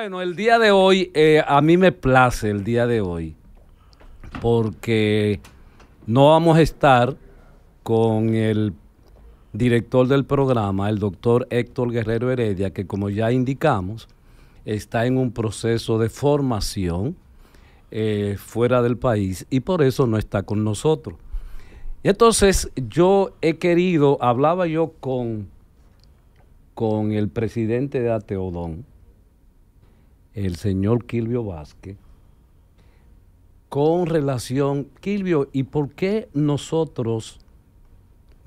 Bueno, el día de hoy, eh, a mí me place el día de hoy, porque no vamos a estar con el director del programa, el doctor Héctor Guerrero Heredia, que como ya indicamos, está en un proceso de formación eh, fuera del país y por eso no está con nosotros. Entonces yo he querido, hablaba yo con, con el presidente de Ateodón, el señor Quilvio Vázquez con relación, Quilvio, ¿y por qué nosotros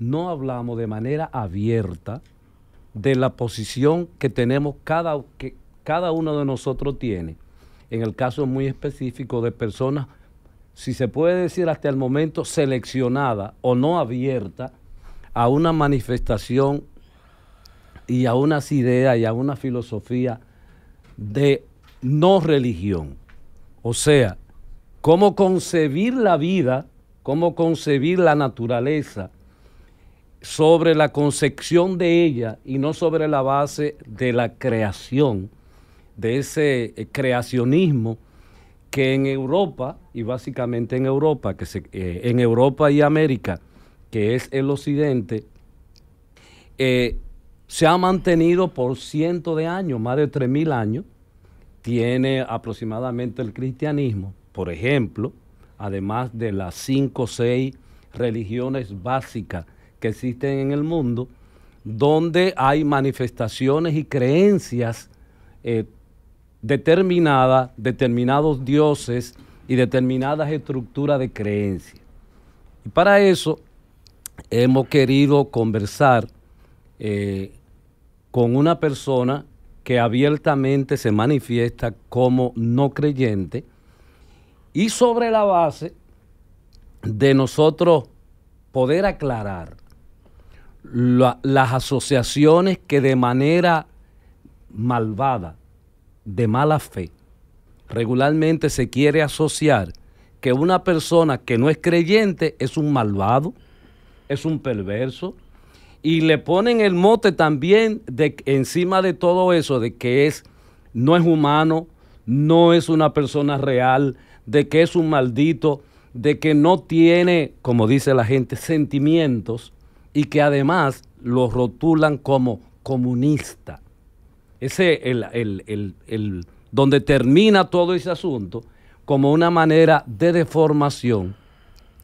no hablamos de manera abierta de la posición que tenemos cada, que cada uno de nosotros tiene? En el caso muy específico de personas, si se puede decir hasta el momento, seleccionada o no abierta a una manifestación y a unas ideas y a una filosofía de no religión. O sea, cómo concebir la vida, cómo concebir la naturaleza sobre la concepción de ella y no sobre la base de la creación, de ese eh, creacionismo que en Europa, y básicamente en Europa, que eh, en Europa y América, que es el occidente, eh, se ha mantenido por cientos de años, más de 3.000 años, tiene aproximadamente el cristianismo, por ejemplo, además de las cinco o seis religiones básicas que existen en el mundo, donde hay manifestaciones y creencias eh, determinadas, determinados dioses y determinadas estructuras de creencias. Y para eso hemos querido conversar eh, con una persona que abiertamente se manifiesta como no creyente y sobre la base de nosotros poder aclarar las asociaciones que de manera malvada, de mala fe, regularmente se quiere asociar que una persona que no es creyente es un malvado, es un perverso, y le ponen el mote también de encima de todo eso de que es no es humano, no es una persona real, de que es un maldito, de que no tiene, como dice la gente, sentimientos y que además lo rotulan como comunista. Ese el, el, el donde termina todo ese asunto como una manera de deformación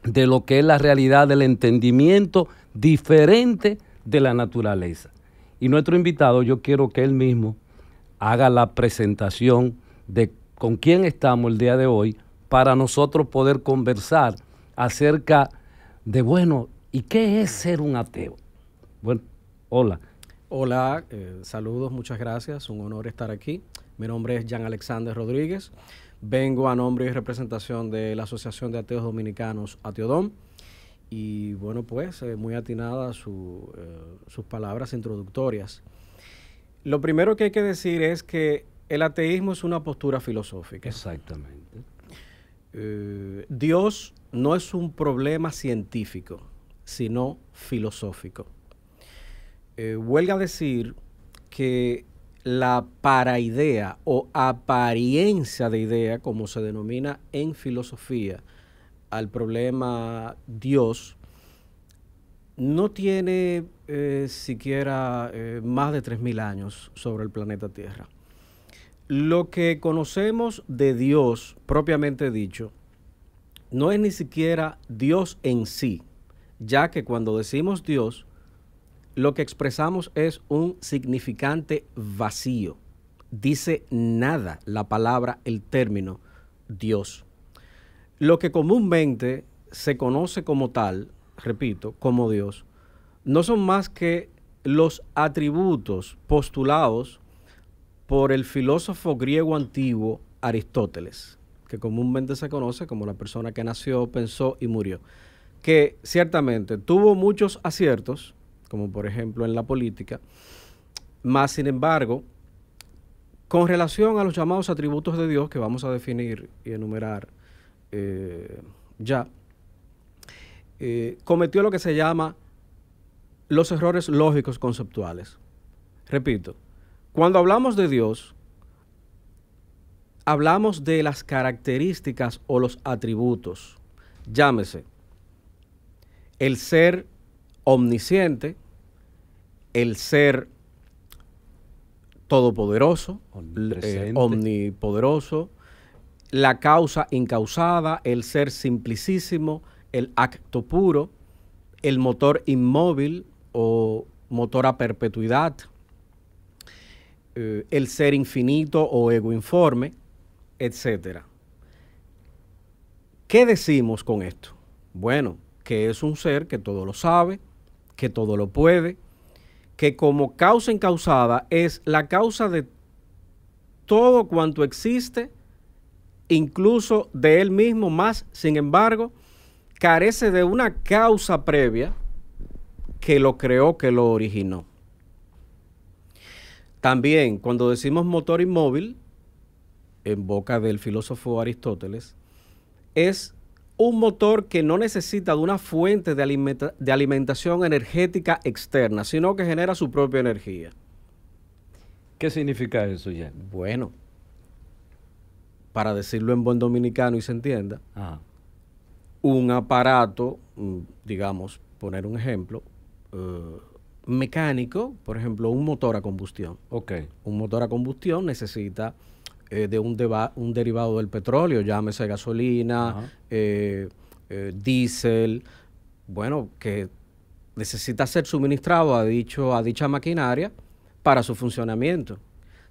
de lo que es la realidad del entendimiento diferente de la naturaleza. Y nuestro invitado, yo quiero que él mismo haga la presentación de con quién estamos el día de hoy para nosotros poder conversar acerca de, bueno, ¿y qué es ser un ateo? Bueno, hola. Hola, eh, saludos, muchas gracias, un honor estar aquí. Mi nombre es Jean Alexander Rodríguez, vengo a nombre y representación de la Asociación de Ateos Dominicanos, Ateodom y bueno, pues eh, muy atinada eh, sus palabras introductorias. Lo primero que hay que decir es que el ateísmo es una postura filosófica. Exactamente. Eh, Dios no es un problema científico, sino filosófico. a decir que la paraidea o apariencia de idea, como se denomina en filosofía, al problema Dios, no tiene eh, siquiera eh, más de 3.000 años sobre el planeta Tierra. Lo que conocemos de Dios, propiamente dicho, no es ni siquiera Dios en sí, ya que cuando decimos Dios, lo que expresamos es un significante vacío. Dice nada la palabra, el término Dios lo que comúnmente se conoce como tal, repito, como Dios, no son más que los atributos postulados por el filósofo griego antiguo Aristóteles, que comúnmente se conoce como la persona que nació, pensó y murió, que ciertamente tuvo muchos aciertos, como por ejemplo en la política, más sin embargo, con relación a los llamados atributos de Dios que vamos a definir y enumerar eh, ya, eh, cometió lo que se llama los errores lógicos conceptuales. Repito, cuando hablamos de Dios, hablamos de las características o los atributos. Llámese el ser omnisciente, el ser todopoderoso, eh, omnipoderoso, la causa incausada, el ser simplicísimo, el acto puro, el motor inmóvil o motor a perpetuidad, eh, el ser infinito o ego informe, etc. ¿Qué decimos con esto? Bueno, que es un ser que todo lo sabe, que todo lo puede, que como causa incausada es la causa de todo cuanto existe incluso de él mismo, más sin embargo, carece de una causa previa que lo creó, que lo originó. También, cuando decimos motor inmóvil, en boca del filósofo Aristóteles, es un motor que no necesita de una fuente de, alimentación energética externa, sino que genera su propia energía. ¿Qué significa eso, ya? Bueno, para decirlo en buen dominicano y se entienda, un aparato, mm, digamos, poner un ejemplo, eh, mecánico, por ejemplo, un motor a combustión. Un motor a combustión necesita eh, de un, derivado del petróleo, llámese gasolina, eh, diésel, bueno, que necesita ser suministrado a, dicho, a dicha maquinaria para su funcionamiento.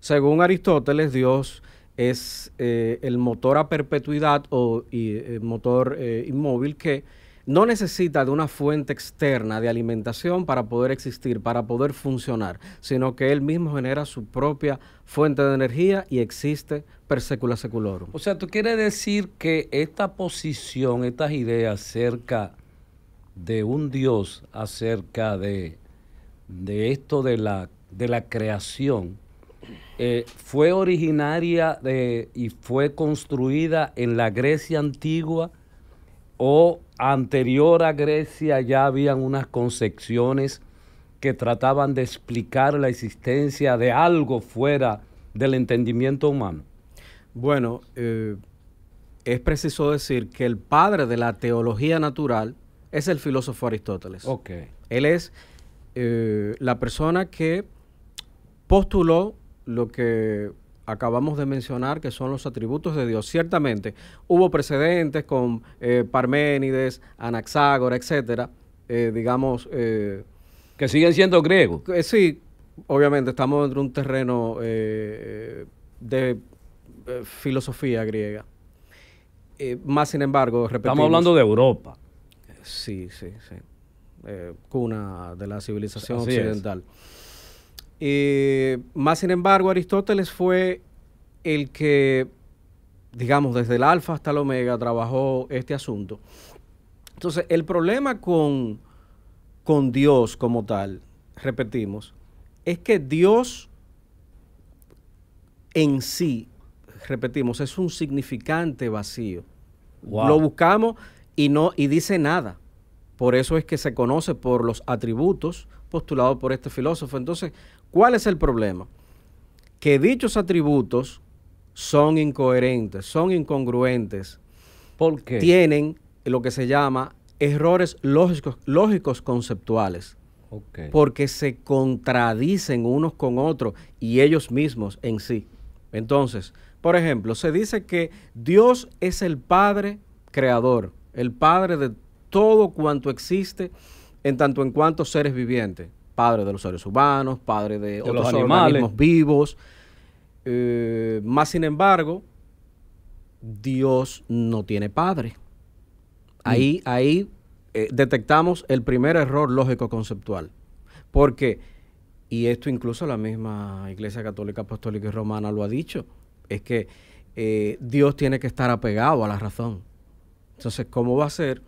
Según Aristóteles, Dios es eh, el motor a perpetuidad o y, eh, motor eh, inmóvil que no necesita de una fuente externa de alimentación para poder existir, para poder funcionar, sino que él mismo genera su propia fuente de energía y existe per secula seculorum. O sea, tú quieres decir que esta posición, estas ideas acerca de un Dios, acerca de, esto de la, de la creación, eh, fue originaria eh, y fue construida en la Grecia antigua o anterior a Grecia ya habían unas concepciones que trataban de explicar la existencia de algo fuera del entendimiento humano? Bueno, eh, es preciso decir que el padre de la teología natural es el filósofo Aristóteles. ok Él es la persona que postuló lo que acabamos de mencionar, que son los atributos de Dios. Ciertamente, hubo precedentes con eh, Parménides, Anaxágora, etcétera, eh, digamos... Eh, que siguen siendo griegos. sí, obviamente estamos dentro un terreno de filosofía griega. más sin embargo, Estamos hablando de Europa. Sí, sí, sí. cuna de la civilización occidental. Eh, más sin embargo, Aristóteles fue el que, digamos, desde el alfa hasta el omega trabajó este asunto. Entonces, el problema con, con Dios como tal, repetimos, es que Dios en sí, repetimos, es un significante vacío. Lo buscamos y no y dice nada. Por eso es que se conoce por los atributos postulados por este filósofo. Entonces, ¿Cuál es el problema? Que dichos atributos son incoherentes, son incongruentes. ¿Por qué? Tienen lo que se llama errores lógicos, lógicos conceptuales. Porque se contradicen unos con otros y ellos mismos en sí. Entonces, por ejemplo, se dice que Dios es el Padre creador, el Padre de todo cuanto existe en tanto en cuanto seres vivientes padre de los seres humanos, padre de, otros los organismos vivos. Eh, más sin embargo, Dios no tiene padre. Ahí, mm. ahí eh, detectamos el primer error lógico conceptual. Porque, y esto incluso la misma Iglesia Católica Apostólica y Romana lo ha dicho, es que eh, Dios tiene que estar apegado a la razón. Entonces, ¿cómo va a ser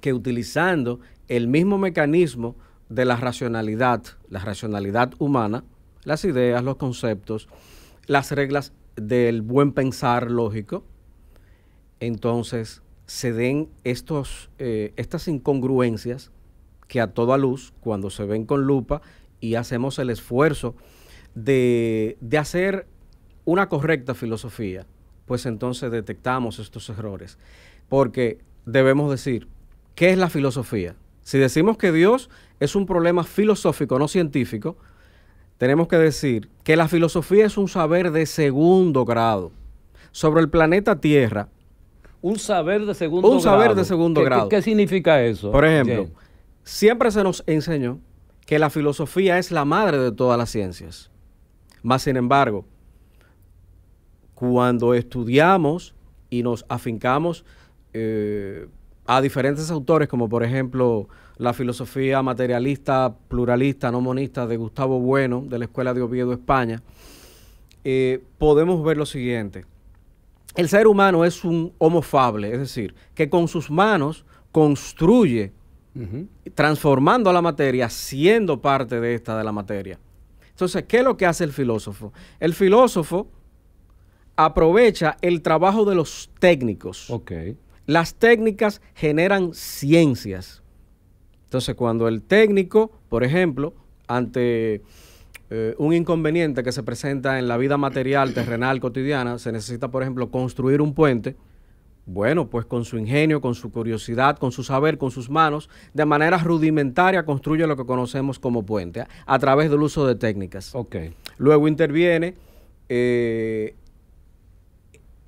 que utilizando el mismo mecanismo de la racionalidad, la racionalidad humana, las ideas, los conceptos, las reglas del buen pensar lógico, entonces se den estos, eh, estas incongruencias que a toda luz, cuando se ven con lupa y hacemos el esfuerzo de, de hacer una correcta filosofía, pues entonces detectamos estos errores. Porque debemos decir, ¿qué es la filosofía? Si decimos que Dios es un problema filosófico, no científico, tenemos que decir que la filosofía es un saber de segundo grado sobre el planeta Tierra. Un saber de segundo grado. Un saber de segundo ¿Qué, grado. ¿qué, significa eso? Por ejemplo, siempre se nos enseñó que la filosofía es la madre de todas las ciencias. Más sin embargo, cuando estudiamos y nos afincamos eh, a diferentes autores, como por ejemplo la filosofía materialista, pluralista, no monista de Gustavo Bueno, de la Escuela de Oviedo, España, eh, podemos ver lo siguiente. El ser humano es un homofable, es decir, que con sus manos construye, transformando la materia, siendo parte de esta de la materia. Entonces, ¿qué es lo que hace el filósofo? El filósofo aprovecha el trabajo de los técnicos. Las técnicas generan ciencias. Entonces, cuando el técnico, por ejemplo, ante eh, un inconveniente que se presenta en la vida material, terrenal, cotidiana, se necesita, por ejemplo, construir un puente, bueno, pues con su ingenio, con su curiosidad, con su saber, con sus manos, de manera rudimentaria construye lo que conocemos como puente, a través del uso de técnicas. Okay. Luego interviene eh,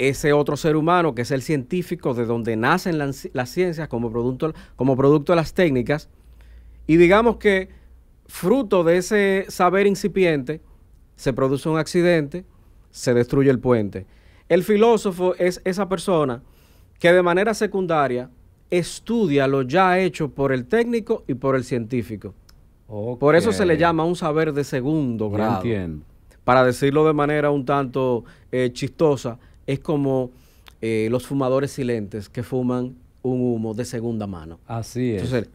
ese otro ser humano que es el científico, de donde nacen las, ciencias como producto, como producto de las técnicas, y digamos que fruto de ese saber incipiente se produce un accidente, se destruye el puente. El filósofo es esa persona que de manera secundaria estudia lo ya hecho por el técnico y por el científico. Por eso se le llama un saber de segundo grado. Para decirlo de manera un tanto eh, chistosa, es como eh, los fumadores silentes que fuman un humo de segunda mano. Así es. Entonces,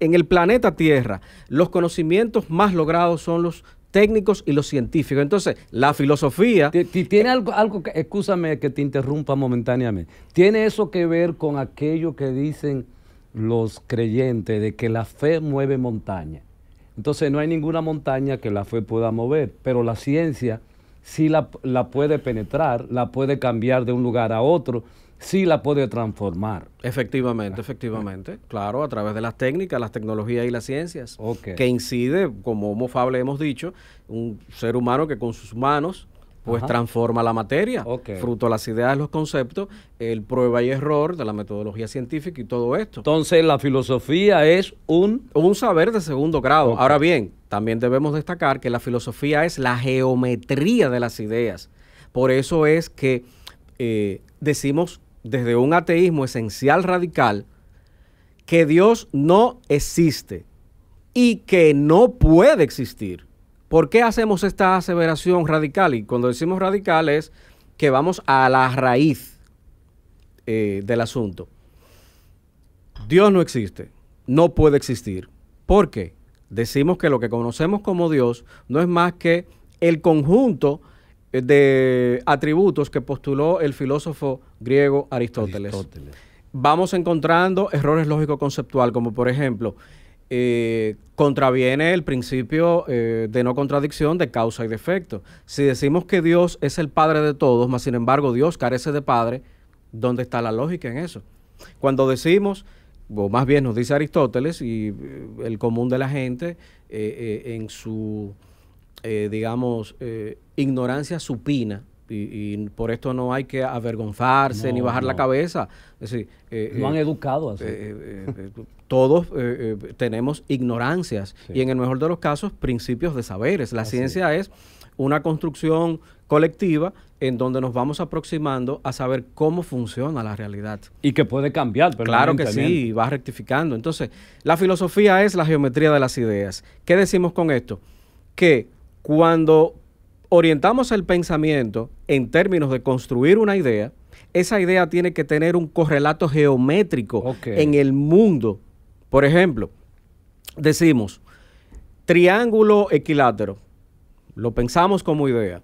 en el planeta Tierra, los conocimientos más logrados son los técnicos y los científicos. Entonces, la filosofía... Tiene algo, algo que, escúchame que te interrumpa momentáneamente, tiene eso que ver con aquello que dicen los creyentes de que la fe mueve montaña. Entonces, no hay ninguna montaña que la fe pueda mover, pero la ciencia sí la, la puede penetrar, la puede cambiar de un lugar a otro sí la puede transformar. Efectivamente, efectivamente. Claro, a través de las técnicas, las tecnologías y las ciencias. Que incide, como Homo Fable hemos dicho, un ser humano que con sus manos pues transforma la materia, fruto de las ideas, los conceptos, el prueba y error de la metodología científica y todo esto. Entonces la filosofía es un... saber de segundo grado. Ahora bien, también debemos destacar que la filosofía es la geometría de las ideas. Por eso es que eh, decimos desde un ateísmo esencial radical que Dios no existe y que no puede existir. ¿Por qué hacemos esta aseveración radical? Y cuando decimos radical es que vamos a la raíz eh, del asunto. Dios no existe, no puede existir. ¿Por qué? Decimos que lo que conocemos como Dios no es más que el conjunto eh, de atributos que postuló el filósofo griego Aristóteles. Aristóteles. Vamos encontrando errores lógico-conceptual, como por ejemplo, eh, contraviene el principio eh, de no contradicción de causa y defecto. Si decimos que Dios es el Padre de todos, mas sin embargo Dios carece de Padre, ¿dónde está la lógica en eso? Cuando decimos, o más bien nos dice Aristóteles y eh, el común de la gente, en su, digamos, ignorancia supina, y, por esto no hay que avergonzarse ni bajar la cabeza. no eh, han eh, educado eh, así. todos tenemos ignorancias y en el mejor de los casos principios de saberes. La ciencia es. una construcción colectiva en donde nos vamos aproximando a saber cómo funciona la realidad. Y que puede cambiar. Claro que sí, va rectificando. Entonces, la filosofía es la geometría de las ideas. ¿Qué decimos con esto? Que cuando orientamos el pensamiento en términos de construir una idea, esa idea tiene que tener un correlato geométrico en el mundo. Por ejemplo, decimos triángulo equilátero, lo pensamos como idea.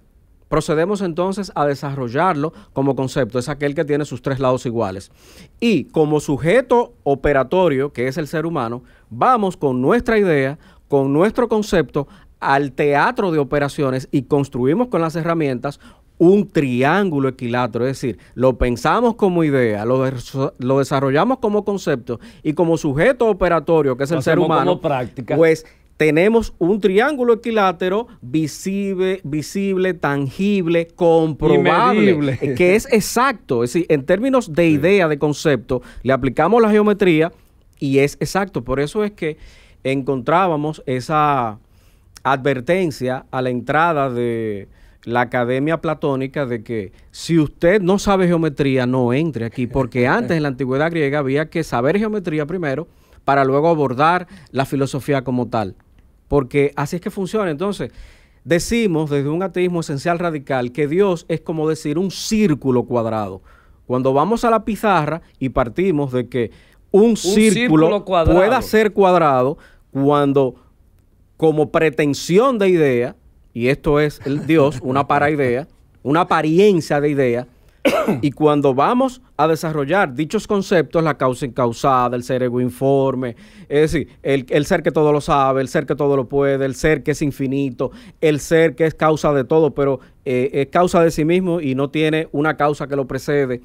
Procedemos entonces a desarrollarlo como concepto, es aquel que tiene sus tres lados iguales. Y como sujeto operatorio, que es el ser humano, vamos con nuestra idea, con nuestro concepto al teatro de operaciones y construimos con las herramientas un triángulo equilátero, es decir, lo pensamos como idea, lo, desarrollamos como concepto y como sujeto operatorio, que es el ser humano, pues tenemos un triángulo equilátero visible, visible tangible, comprobable, que es exacto, es decir, en términos de idea, de concepto, le aplicamos la geometría y es exacto, por eso es que encontrábamos esa advertencia a la entrada de la Academia Platónica de que si usted no sabe geometría, no entre aquí, porque antes en la antigüedad griega había que saber geometría primero para luego abordar la filosofía como tal, porque así es que funciona. Entonces, decimos desde un ateísmo esencial radical que Dios es como decir un círculo cuadrado. Cuando vamos a la pizarra y partimos de que un, círculo pueda ser cuadrado cuando como pretensión de idea, y esto es el Dios, una para idea, una apariencia de idea, y cuando vamos a desarrollar dichos conceptos, la causa incausada, el ser informe, es decir, el, ser que todo lo sabe, el ser que todo lo puede, el ser que es infinito, el ser que es causa de todo, pero eh, es causa de sí mismo y no tiene una causa que lo precede.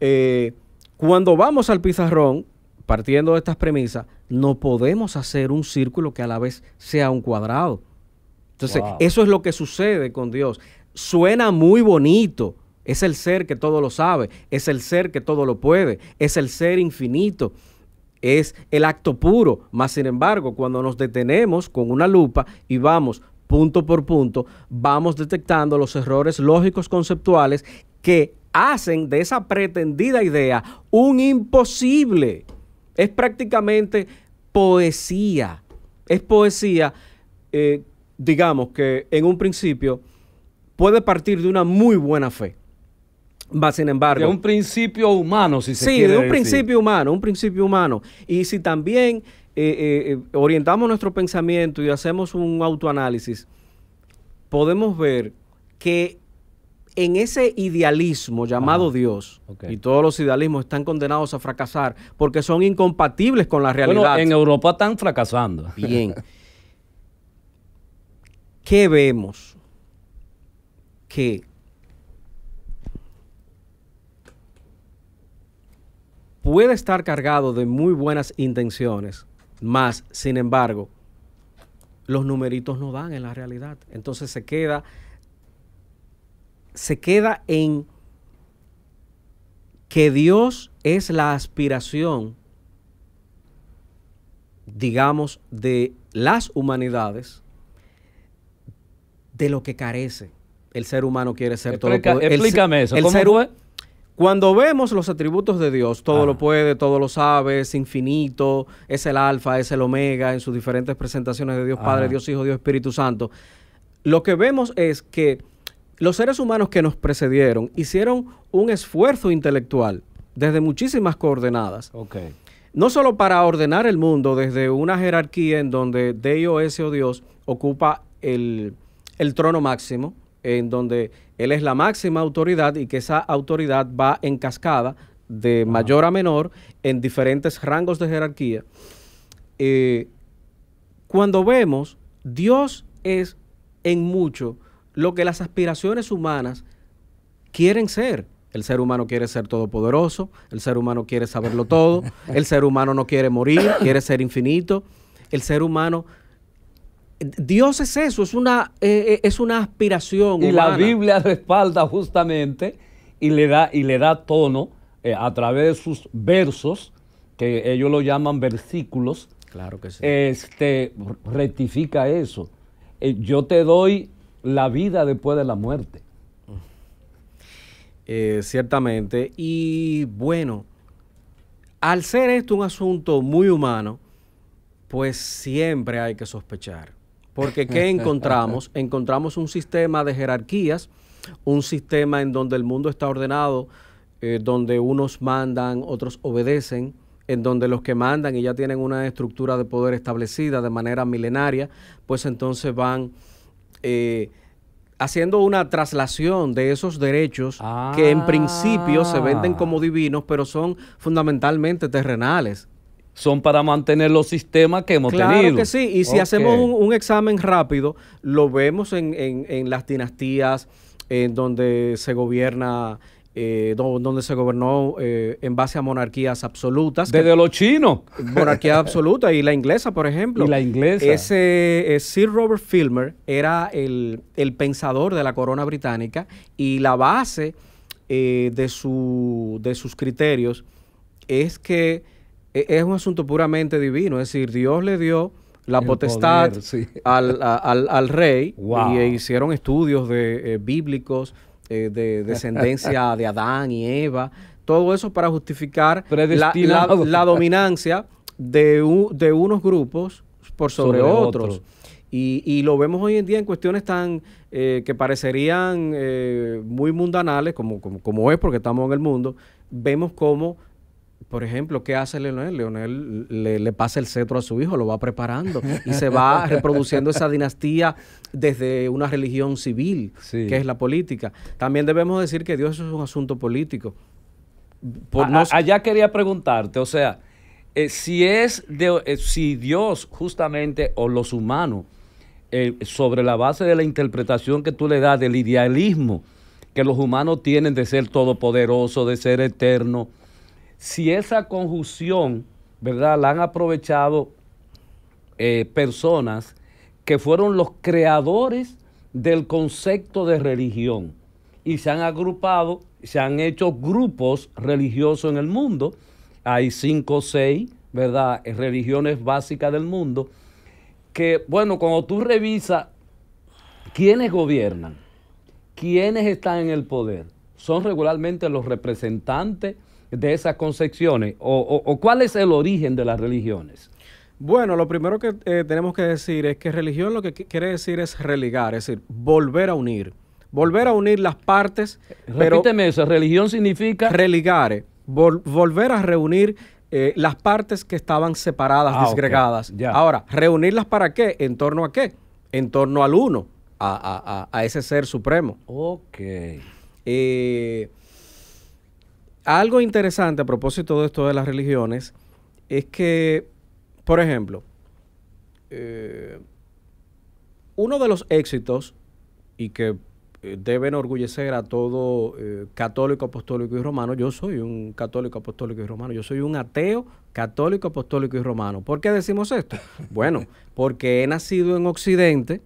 Eh, cuando vamos al pizarrón, partiendo de estas premisas, no podemos hacer un círculo que a la vez sea un cuadrado. Entonces, eso es lo que sucede con Dios. Suena muy bonito. Es el ser que todo lo sabe, es el ser que todo lo puede, es el ser infinito, es el acto puro. Mas, sin embargo, cuando nos detenemos con una lupa y vamos punto por punto, vamos detectando los errores lógicos conceptuales que hacen de esa pretendida idea un imposible. Es prácticamente poesía. Es poesía, eh, digamos que en un principio puede partir de una muy buena fe. Va, sin embargo. De un principio humano, si se sí, Sí, de un principio humano, un principio humano. Y si también eh, eh, orientamos nuestro pensamiento y hacemos un autoanálisis, podemos ver que en ese idealismo llamado Dios, y todos los idealismos están condenados a fracasar porque son incompatibles con la realidad. en Europa están fracasando. Bien. ¿Qué vemos? Que puede estar cargado de muy buenas intenciones, más, sin embargo, los numeritos no dan en la realidad. Entonces se queda se queda en que Dios es la aspiración, digamos, de las humanidades, de lo que carece. El ser humano quiere ser todo. Puede. Explícame eso. Cuando vemos los atributos de Dios, todo lo puede, todo lo sabe, es infinito, es el alfa, es el omega, en sus diferentes presentaciones de Dios Padre, Dios Hijo, Dios Espíritu Santo, lo que vemos es que los seres humanos que nos precedieron hicieron un esfuerzo intelectual desde muchísimas coordenadas. No solo para ordenar el mundo desde una jerarquía en donde Dios o oh Dios ocupa el, trono máximo, en donde Él es la máxima autoridad y que esa autoridad va en cascada de mayor a menor en diferentes rangos de jerarquía. Eh, cuando vemos, Dios es en mucho lo que las aspiraciones humanas quieren ser. El ser humano quiere ser todopoderoso, el ser humano quiere saberlo todo, el ser humano no quiere morir, quiere ser infinito, el ser humano... Dios es eso, es una, eh, eh, es una aspiración. Y la Biblia respalda justamente y le da, y le da tono eh, a través de sus versos, que ellos lo llaman versículos. Claro que sí. Este, rectifica eso. yo te doy la vida después de la muerte. Eh, ciertamente. Y bueno, al ser esto un asunto muy humano, pues siempre hay que sospechar. Porque ¿qué encontramos? encontramos un sistema de jerarquías, un sistema en donde el mundo está ordenado, eh, donde unos mandan, otros obedecen, en donde los que mandan y ya tienen una estructura de poder establecida de manera milenaria, pues entonces van eh, haciendo una traslación de esos derechos que en principio se venden como ah. divinos, pero son fundamentalmente terrenales son para mantener los sistemas que hemos tenido. Claro que sí, y si hacemos un, examen rápido, lo vemos en, en, las dinastías en donde se gobierna eh, donde se gobernó eh, en base a monarquías absolutas. Desde los chinos. Monarquía absoluta y la inglesa, por ejemplo. Y la inglesa. Ese eh, Sir Robert Filmer era el, pensador de la corona británica y la base de, su, de sus criterios es que e, es un asunto puramente divino, es decir, Dios le dio la potestad al, al, al, rey y hicieron estudios de, bíblicos eh, de descendencia de Adán y Eva, todo eso para justificar la, dominancia de, de, unos grupos por sobre, otros. Y, lo vemos hoy en día en cuestiones tan eh, que parecerían eh, muy mundanales, como, como, como es porque estamos en el mundo, vemos cómo por ejemplo, ¿qué hace Leonel? Leonel le, pasa el cetro a su hijo, lo va preparando y se va reproduciendo esa dinastía desde una religión civil, que es la política. También debemos decir que Dios es un asunto político. allá quería preguntarte, o sea, eh, si es de, eh, si Dios justamente o los humanos eh, sobre la base de la interpretación que tú le das del idealismo que los humanos tienen de ser todopoderoso, de ser eterno, si esa conjunción, ¿verdad? La han aprovechado eh, personas que fueron los creadores del concepto de religión y se han agrupado, se han hecho grupos religiosos en el mundo. Hay cinco o seis, ¿verdad? Religiones básicas del mundo. Que, bueno, cuando tú revisas quiénes gobiernan, quiénes están en el poder, son regularmente los representantes de esas concepciones o, cuál es el origen de las religiones? Bueno, lo primero que eh, tenemos que decir es que religión lo que quiere decir es religar, es decir, volver a unir. Volver a unir las partes. Eh, repíteme eso, religión significa... Religar, volver a reunir eh, las partes que estaban separadas, ah, disgregadas. Ahora, ¿reunirlas para qué? ¿En torno a qué? En torno al uno, a, a ese ser supremo. Ok. Eh, algo interesante a propósito de esto de las religiones es que, por ejemplo, eh, uno de los éxitos y que eh, deben orgullecer a todo eh, católico, apostólico y romano, yo soy un católico, apostólico y romano, yo soy un ateo, católico, apostólico y romano. ¿Por qué decimos esto? Bueno, porque he nacido en Occidente,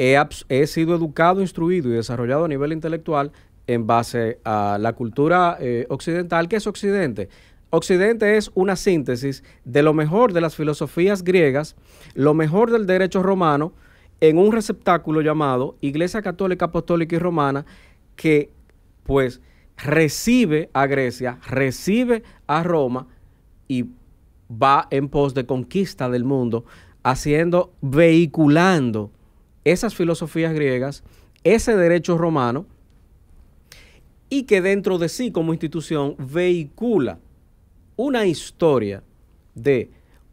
he sido educado, instruido y desarrollado a nivel intelectual en base a la cultura eh, occidental, que es Occidente. Occidente es una síntesis de lo mejor de las filosofías griegas, lo mejor del derecho romano, en un receptáculo llamado Iglesia Católica Apostólica y Romana, que pues recibe a Grecia, recibe a Roma y va en pos de conquista del mundo, haciendo, vehiculando esas filosofías griegas, ese derecho romano, y que dentro de sí como institución vehicula una historia de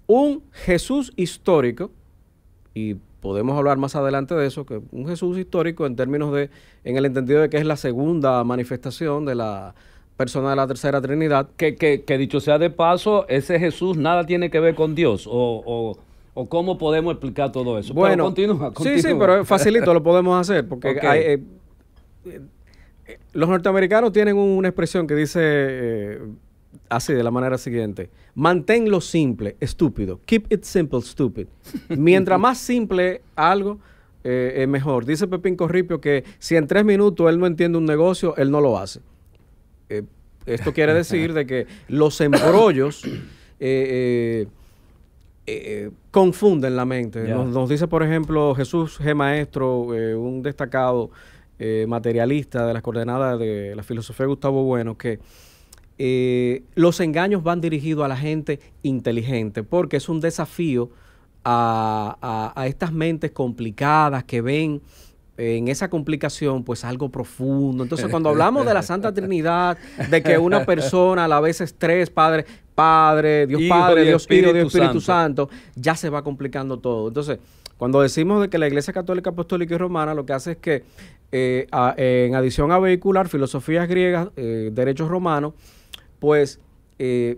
un Jesús histórico, y podemos hablar más adelante de eso, que un Jesús histórico en términos de, en el entendido de que es la segunda manifestación de la persona de la tercera Trinidad. Que, dicho sea de paso, ese Jesús nada tiene que ver con Dios, o, cómo podemos explicar todo eso. Bueno, continúa, Sí, sí, pero facilito, lo podemos hacer, porque hay, eh, los norteamericanos tienen una expresión que dice eh, así, de la manera siguiente. Manténlo simple, estúpido. Keep it simple, stupid. Mientras más simple algo, eh, mejor. Dice Pepín Corripio que si en tres minutos él no entiende un negocio, él no lo hace. Eh, esto quiere decir de que los embrollos confunden la mente. Nos, nos, dice, por ejemplo, Jesús G. Maestro, un destacado eh, materialista de las coordenadas de la filosofía de Gustavo Bueno, que eh, los engaños van dirigidos a la gente inteligente, porque es un desafío a, estas mentes complicadas que ven eh, en esa complicación, pues algo profundo. Entonces, cuando hablamos de la Santa Trinidad, de que una persona a la vez es tres, Padre, Padre, Dios Padre, Dios Hijo, Dios Espíritu, Santo, ya se va complicando todo. Entonces, cuando decimos de que la Iglesia Católica Apostólica y Romana lo que hace es que eh, en adición a vehicular filosofías griegas, eh, derechos romanos, pues eh,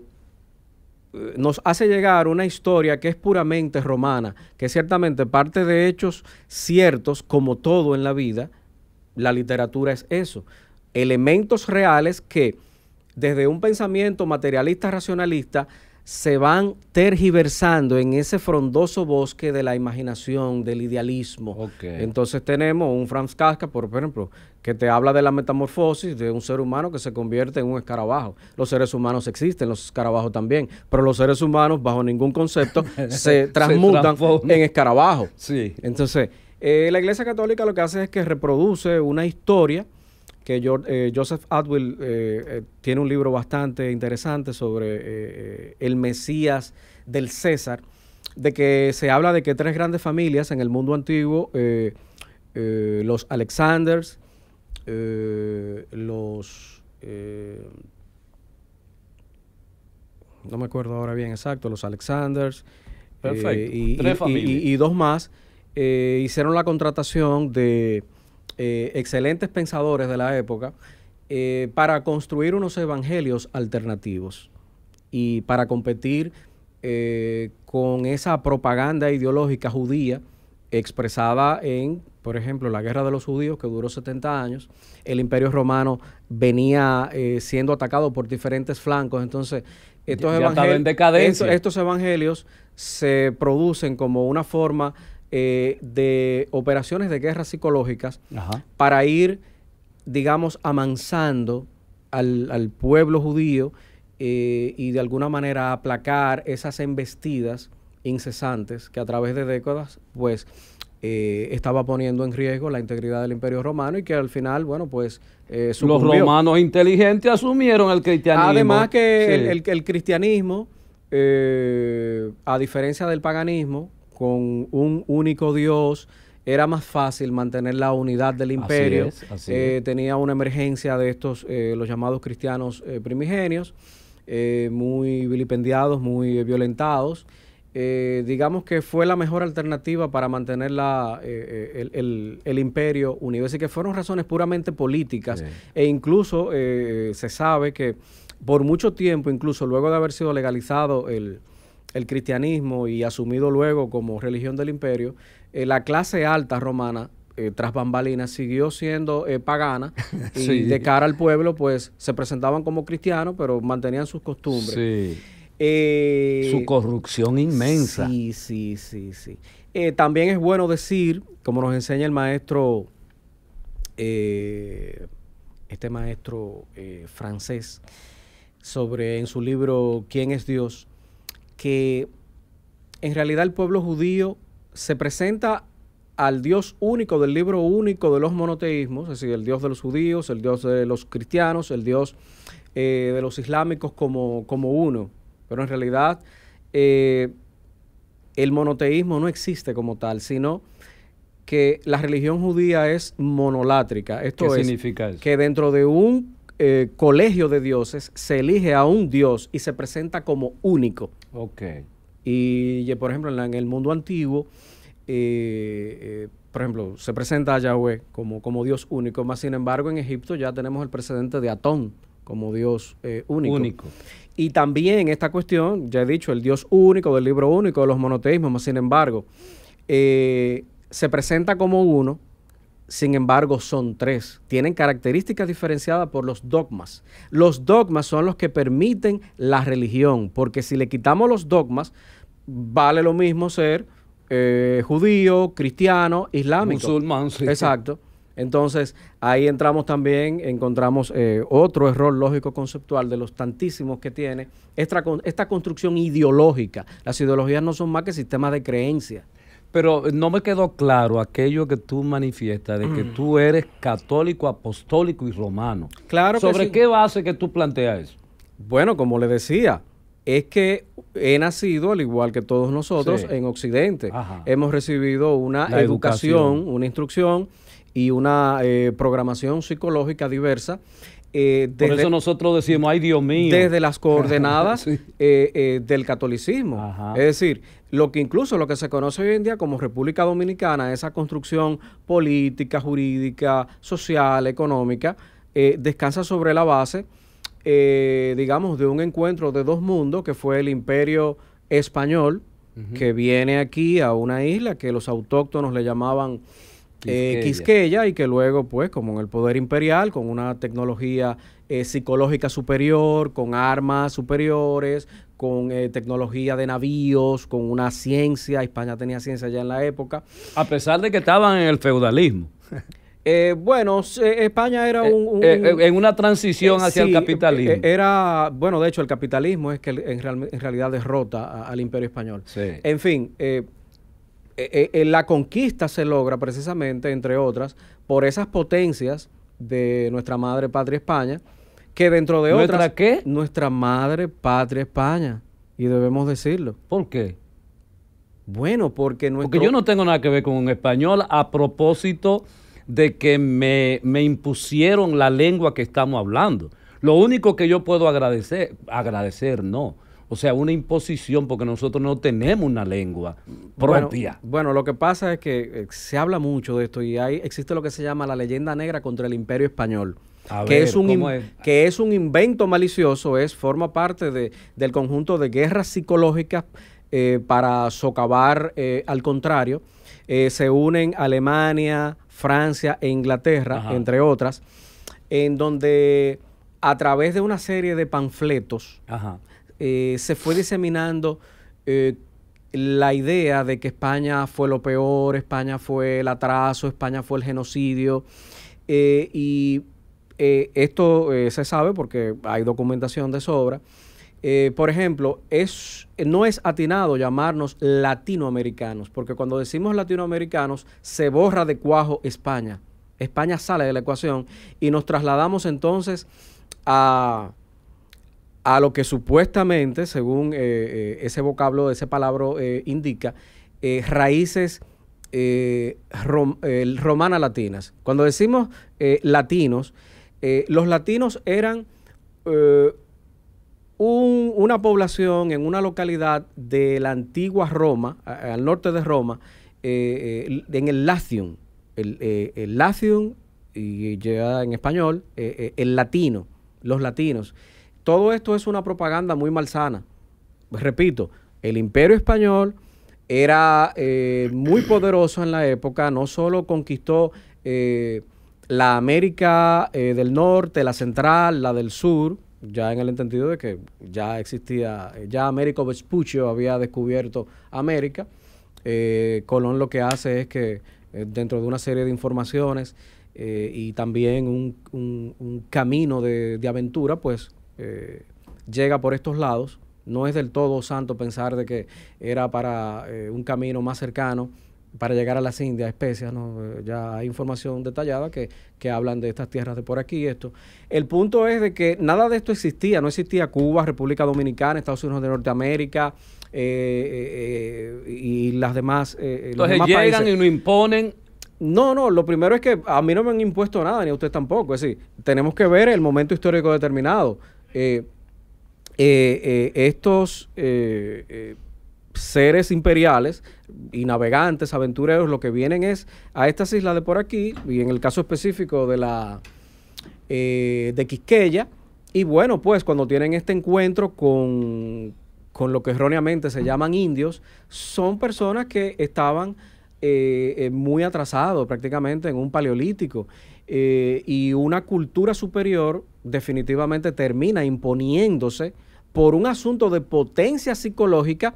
nos hace llegar una historia que es puramente romana, que ciertamente parte de hechos ciertos, como todo en la vida, la literatura es eso, elementos reales que desde un pensamiento materialista racionalista se van tergiversando en ese frondoso bosque de la imaginación, del idealismo. Entonces tenemos un Franz Kafka, por ejemplo, que te habla de la metamorfosis de un ser humano que se convierte en un escarabajo. Los seres humanos existen, los escarabajos también, pero los seres humanos bajo ningún concepto se transmutan en escarabajo. Sí. Entonces, eh, la Iglesia Católica lo que hace es que reproduce una historia que eh, Joseph Atwell eh, eh, tiene un libro bastante interesante sobre el Mesías del César, de que se habla de que tres grandes familias en el mundo antiguo, los Alexanders, los no me acuerdo ahora bien exacto, los Alexanders Perfecto, y, y, dos más, hicieron la contratación de eh, excelentes pensadores de la época eh, para construir unos evangelios alternativos y para competir eh, con esa propaganda ideológica judía expresada en, por ejemplo, la guerra de los judíos, que duró 70 años, el imperio romano venía siendo atacado por diferentes flancos, entonces estos evangelios se producen como una forma eh, de operaciones de guerras psicológicas para ir, digamos, amansando al, pueblo judío eh, y de alguna manera aplacar esas embestidas incesantes que a través de décadas, pues, eh, estaba poniendo en riesgo la integridad del Imperio Romano y que al final, bueno, pues los romanos inteligentes asumieron el cristianismo. Además que el, cristianismo, a diferencia del paganismo, con un único Dios, era más fácil mantener la unidad del imperio. Eh, tenía una emergencia de estos, eh, los llamados cristianos eh, primigenios, muy vilipendiados, muy violentados. digamos que fue la mejor alternativa para mantener la, el, el, imperio unido. Así que fueron razones puramente políticas e incluso se sabe que por mucho tiempo, incluso luego de haber sido legalizado el, el cristianismo y asumido luego como religión del imperio, eh, la clase alta romana, eh, tras bambalinas, siguió siendo eh, pagana y de cara al pueblo, pues se presentaban como cristianos, pero mantenían sus costumbres. Su corrupción inmensa. Sí, sí, sí, sí. también es bueno decir, como nos enseña el maestro, este maestro francés, sobre en su libro ¿Quién es Dios? que en realidad el pueblo judío se presenta al Dios único del libro único de los monoteísmos, es decir, el Dios de los judíos, el Dios de los cristianos, el Dios eh, de los islámicos como, como, uno. Pero en realidad eh, el monoteísmo no existe como tal, sino que la religión judía es monolátrica. Esto ¿Qué significa que dentro de un eh, colegio de dioses se elige a un dios y se presenta como único. Ok. Y, por ejemplo, en, el mundo antiguo, eh, eh, por ejemplo, se presenta a Yahweh como, como Dios único, más sin embargo, en Egipto ya tenemos el precedente de Atón como Dios eh, único. único. Y también esta cuestión, ya he dicho, el Dios único, del libro único, de los monoteísmos, más sin embargo, se presenta como uno, sin embargo, son tres. Tienen características diferenciadas por los dogmas. Los dogmas son los que permiten la religión, porque si le quitamos los dogmas, vale lo mismo ser eh, judío, cristiano, islámico. Musulmán, sí. Exacto. Entonces, ahí entramos también, encontramos eh, otro error lógico conceptual de los tantísimos que tiene esta, esta construcción ideológica. Las ideologías no son más que sistemas de creencias. Pero no me quedó claro aquello que tú manifiestas de que mm. tú eres católico, apostólico y romano. Claro. ¿Sobre qué base que tú planteas eso? Bueno, como le decía, es que he nacido, al igual que todos nosotros, en Occidente. Hemos recibido una educación, una instrucción y una eh, programación psicológica diversa. Eh, desde, Por eso nosotros decimos, ay Dios mío. Desde las coordenadas eh, del catolicismo. Es decir, lo que incluso lo que se conoce hoy en día como República Dominicana, esa construcción política, jurídica, social, económica, eh, descansa sobre la base, eh, digamos, de un encuentro de dos mundos, que fue el imperio español, que viene aquí a una isla que los autóctonos le llamaban eh, Quisqueya. y que luego, pues, como en el poder imperial, con una tecnología psicológica superior, con armas superiores, con eh, tecnología de navíos, con una ciencia, España tenía ciencia ya en la época. A pesar de que estaban en el feudalismo. Eh, bueno, eh, España era un... en una transición hacia el capitalismo. Era, bueno, de hecho el capitalismo es que en, en realidad derrota al imperio español. En fin, la conquista se logra precisamente, entre otras, por esas potencias de nuestra madre patria España, que dentro de otra otras... ¿Nuestra qué? Nuestra madre patria España. Y debemos decirlo. ¿Por qué? Bueno, porque nuestro... Porque yo no tengo nada que ver con un español a propósito de que me, impusieron la lengua que estamos hablando. Lo único que yo puedo agradecer, agradecer no, o sea, una imposición porque nosotros no tenemos una lengua propia. Bueno, bueno, lo que pasa es que eh, se habla mucho de esto y hay, existe lo que se llama la leyenda negra contra el imperio español que, es un, que es un invento malicioso, es, forma parte del conjunto de guerras psicológicas eh, para socavar eh, al contrario. Eh, se unen Alemania, Francia e Inglaterra, entre otras, en donde a través de una serie de panfletos se fue diseminando la idea de que España fue lo peor, España fue el atraso, España fue el genocidio, y eh, esto eh, se sabe porque hay documentación de sobra. Eh, por ejemplo, es, no es atinado llamarnos latinoamericanos, porque cuando decimos latinoamericanos se borra de cuajo España. España sale de la ecuación y nos trasladamos entonces a, a lo que supuestamente, según ese vocablo, ese palabra indica, raíces romanas latinas. Cuando decimos latinos, eh, los latinos eran eh, una población en una localidad de la antigua Roma, al norte de Roma, eh, en el Latium. El, el, Latium, y llegada en español, el latino, los latinos. Todo esto es una propaganda muy malsana. repito, el imperio español era muy poderoso en la época, no solo conquistó la América eh, del Norte, la Central, la del Sur, ya en el entendido de que ya existía, eh, ya Américo Vespuccio había descubierto América, eh, Colón lo que hace es que dentro de una serie de informaciones y también un, camino de, de, aventura, pues llega por estos lados. No es del todo santo pensar de que era para un camino más cercano para llegar a las Indias, especias, ¿no? Eh, ya hay información detallada que, hablan de estas tierras de por aquí, esto. El punto es de que nada de esto existía, no existía Cuba, República Dominicana, Estados Unidos de Norteamérica eh, eh, eh y las demás. Entonces llegan y no imponen no, no, lo primero es que a mí no me han impuesto nada, ni a usted tampoco. Es decir, tenemos que ver el momento histórico determinado. Eh, eh, eh, estos seres imperiales y navegantes, aventureros, lo que vienen es a estas islas de por aquí, y en el caso específico de la eh, de Quisqueya, y bueno, pues cuando tienen este encuentro con, lo que erróneamente se llaman indios, son personas que estaban eh, eh, muy atrasados prácticamente en un paleolítico. y una cultura superior definitivamente termina imponiéndose por un asunto de potencia psicológica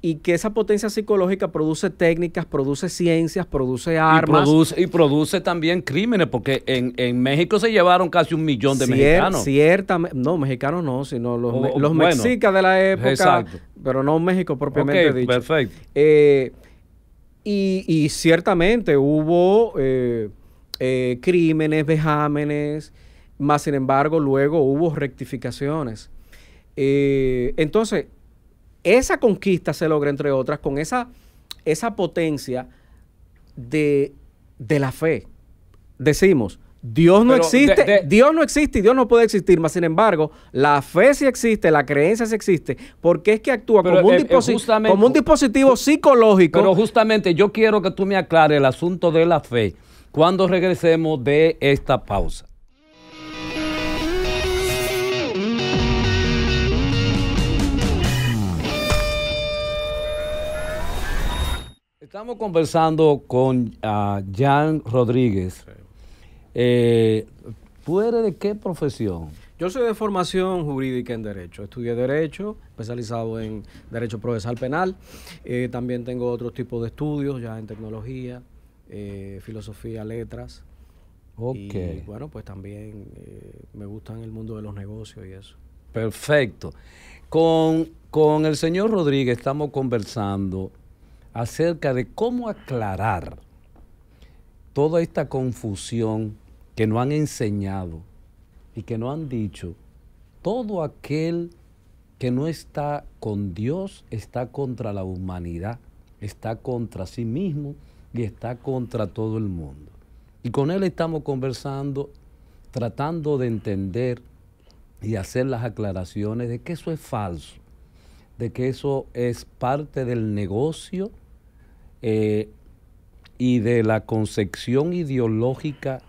y que esa potencia psicológica produce técnicas, produce ciencias, produce armas. Y produce, y produce también crímenes, porque en, México se llevaron casi un millón de mexicanos. Ciertamente, no, mexicanos no, sino los, oh, mexicas de la época, exacto. pero no México propiamente dicho. Perfecto. Eh, y, ciertamente hubo eh, eh, crímenes, vejámenes, más sin embargo luego hubo rectificaciones. entonces, esa conquista se logra, entre otras, con esa, esa potencia de, la fe. Decimos, Dios no existe, Dios no existe y Dios no puede existir, más sin embargo, la fe sí existe, la creencia sí existe, porque es que actúa como como un, dispositivo psicológico. Pero justamente yo quiero que tú me aclares el asunto de la fe cuando regresemos de esta pausa. Estamos conversando con ah, Jan Rodríguez. Eh, ¿Tú eres de qué profesión? Yo soy de formación jurídica en Derecho. Estudié Derecho, especializado en Derecho Procesal Penal. Eh, también tengo otros tipos de estudios, ya en Tecnología, eh, Filosofía, Letras. Ok. Y bueno, pues también eh, me gustan el mundo de los negocios y eso. Perfecto. Con, con el señor Rodríguez estamos conversando acerca de cómo aclarar toda esta confusión que nos han enseñado y que nos han dicho, todo aquel que no está con Dios está contra la humanidad, está contra sí mismo y está contra todo el mundo. Y con él estamos conversando, tratando de entender y hacer las aclaraciones de que eso es falso, de que eso es parte del negocio, eh, y de la concepción ideológica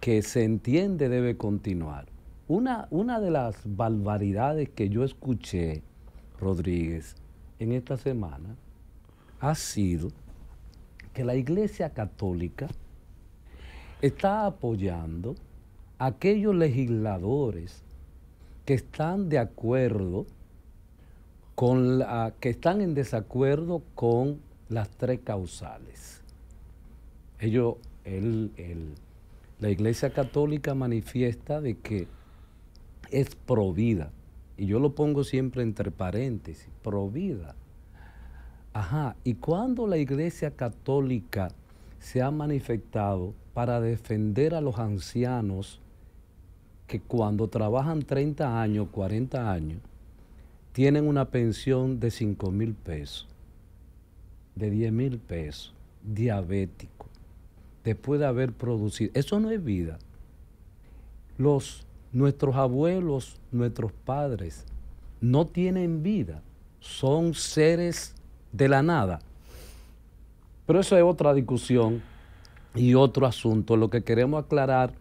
que se entiende debe continuar. Una, una de las barbaridades que yo escuché, Rodríguez, en esta semana ha sido que la Iglesia Católica está apoyando a aquellos legisladores que están de acuerdo con la, que están en desacuerdo con las tres causales. ello el, la Iglesia Católica manifiesta de que es provida. Y yo lo pongo siempre entre paréntesis, provida. Ajá, ¿y cuando la Iglesia Católica se ha manifestado para defender a los ancianos que cuando trabajan 30 años, 40 años, tienen una pensión de 5 mil pesos? de 10 mil pesos, diabético, después de haber producido, eso no es vida. Los, nuestros abuelos, nuestros padres, no tienen vida, son seres de la nada. Pero eso es otra discusión y otro asunto. Lo que queremos aclarar,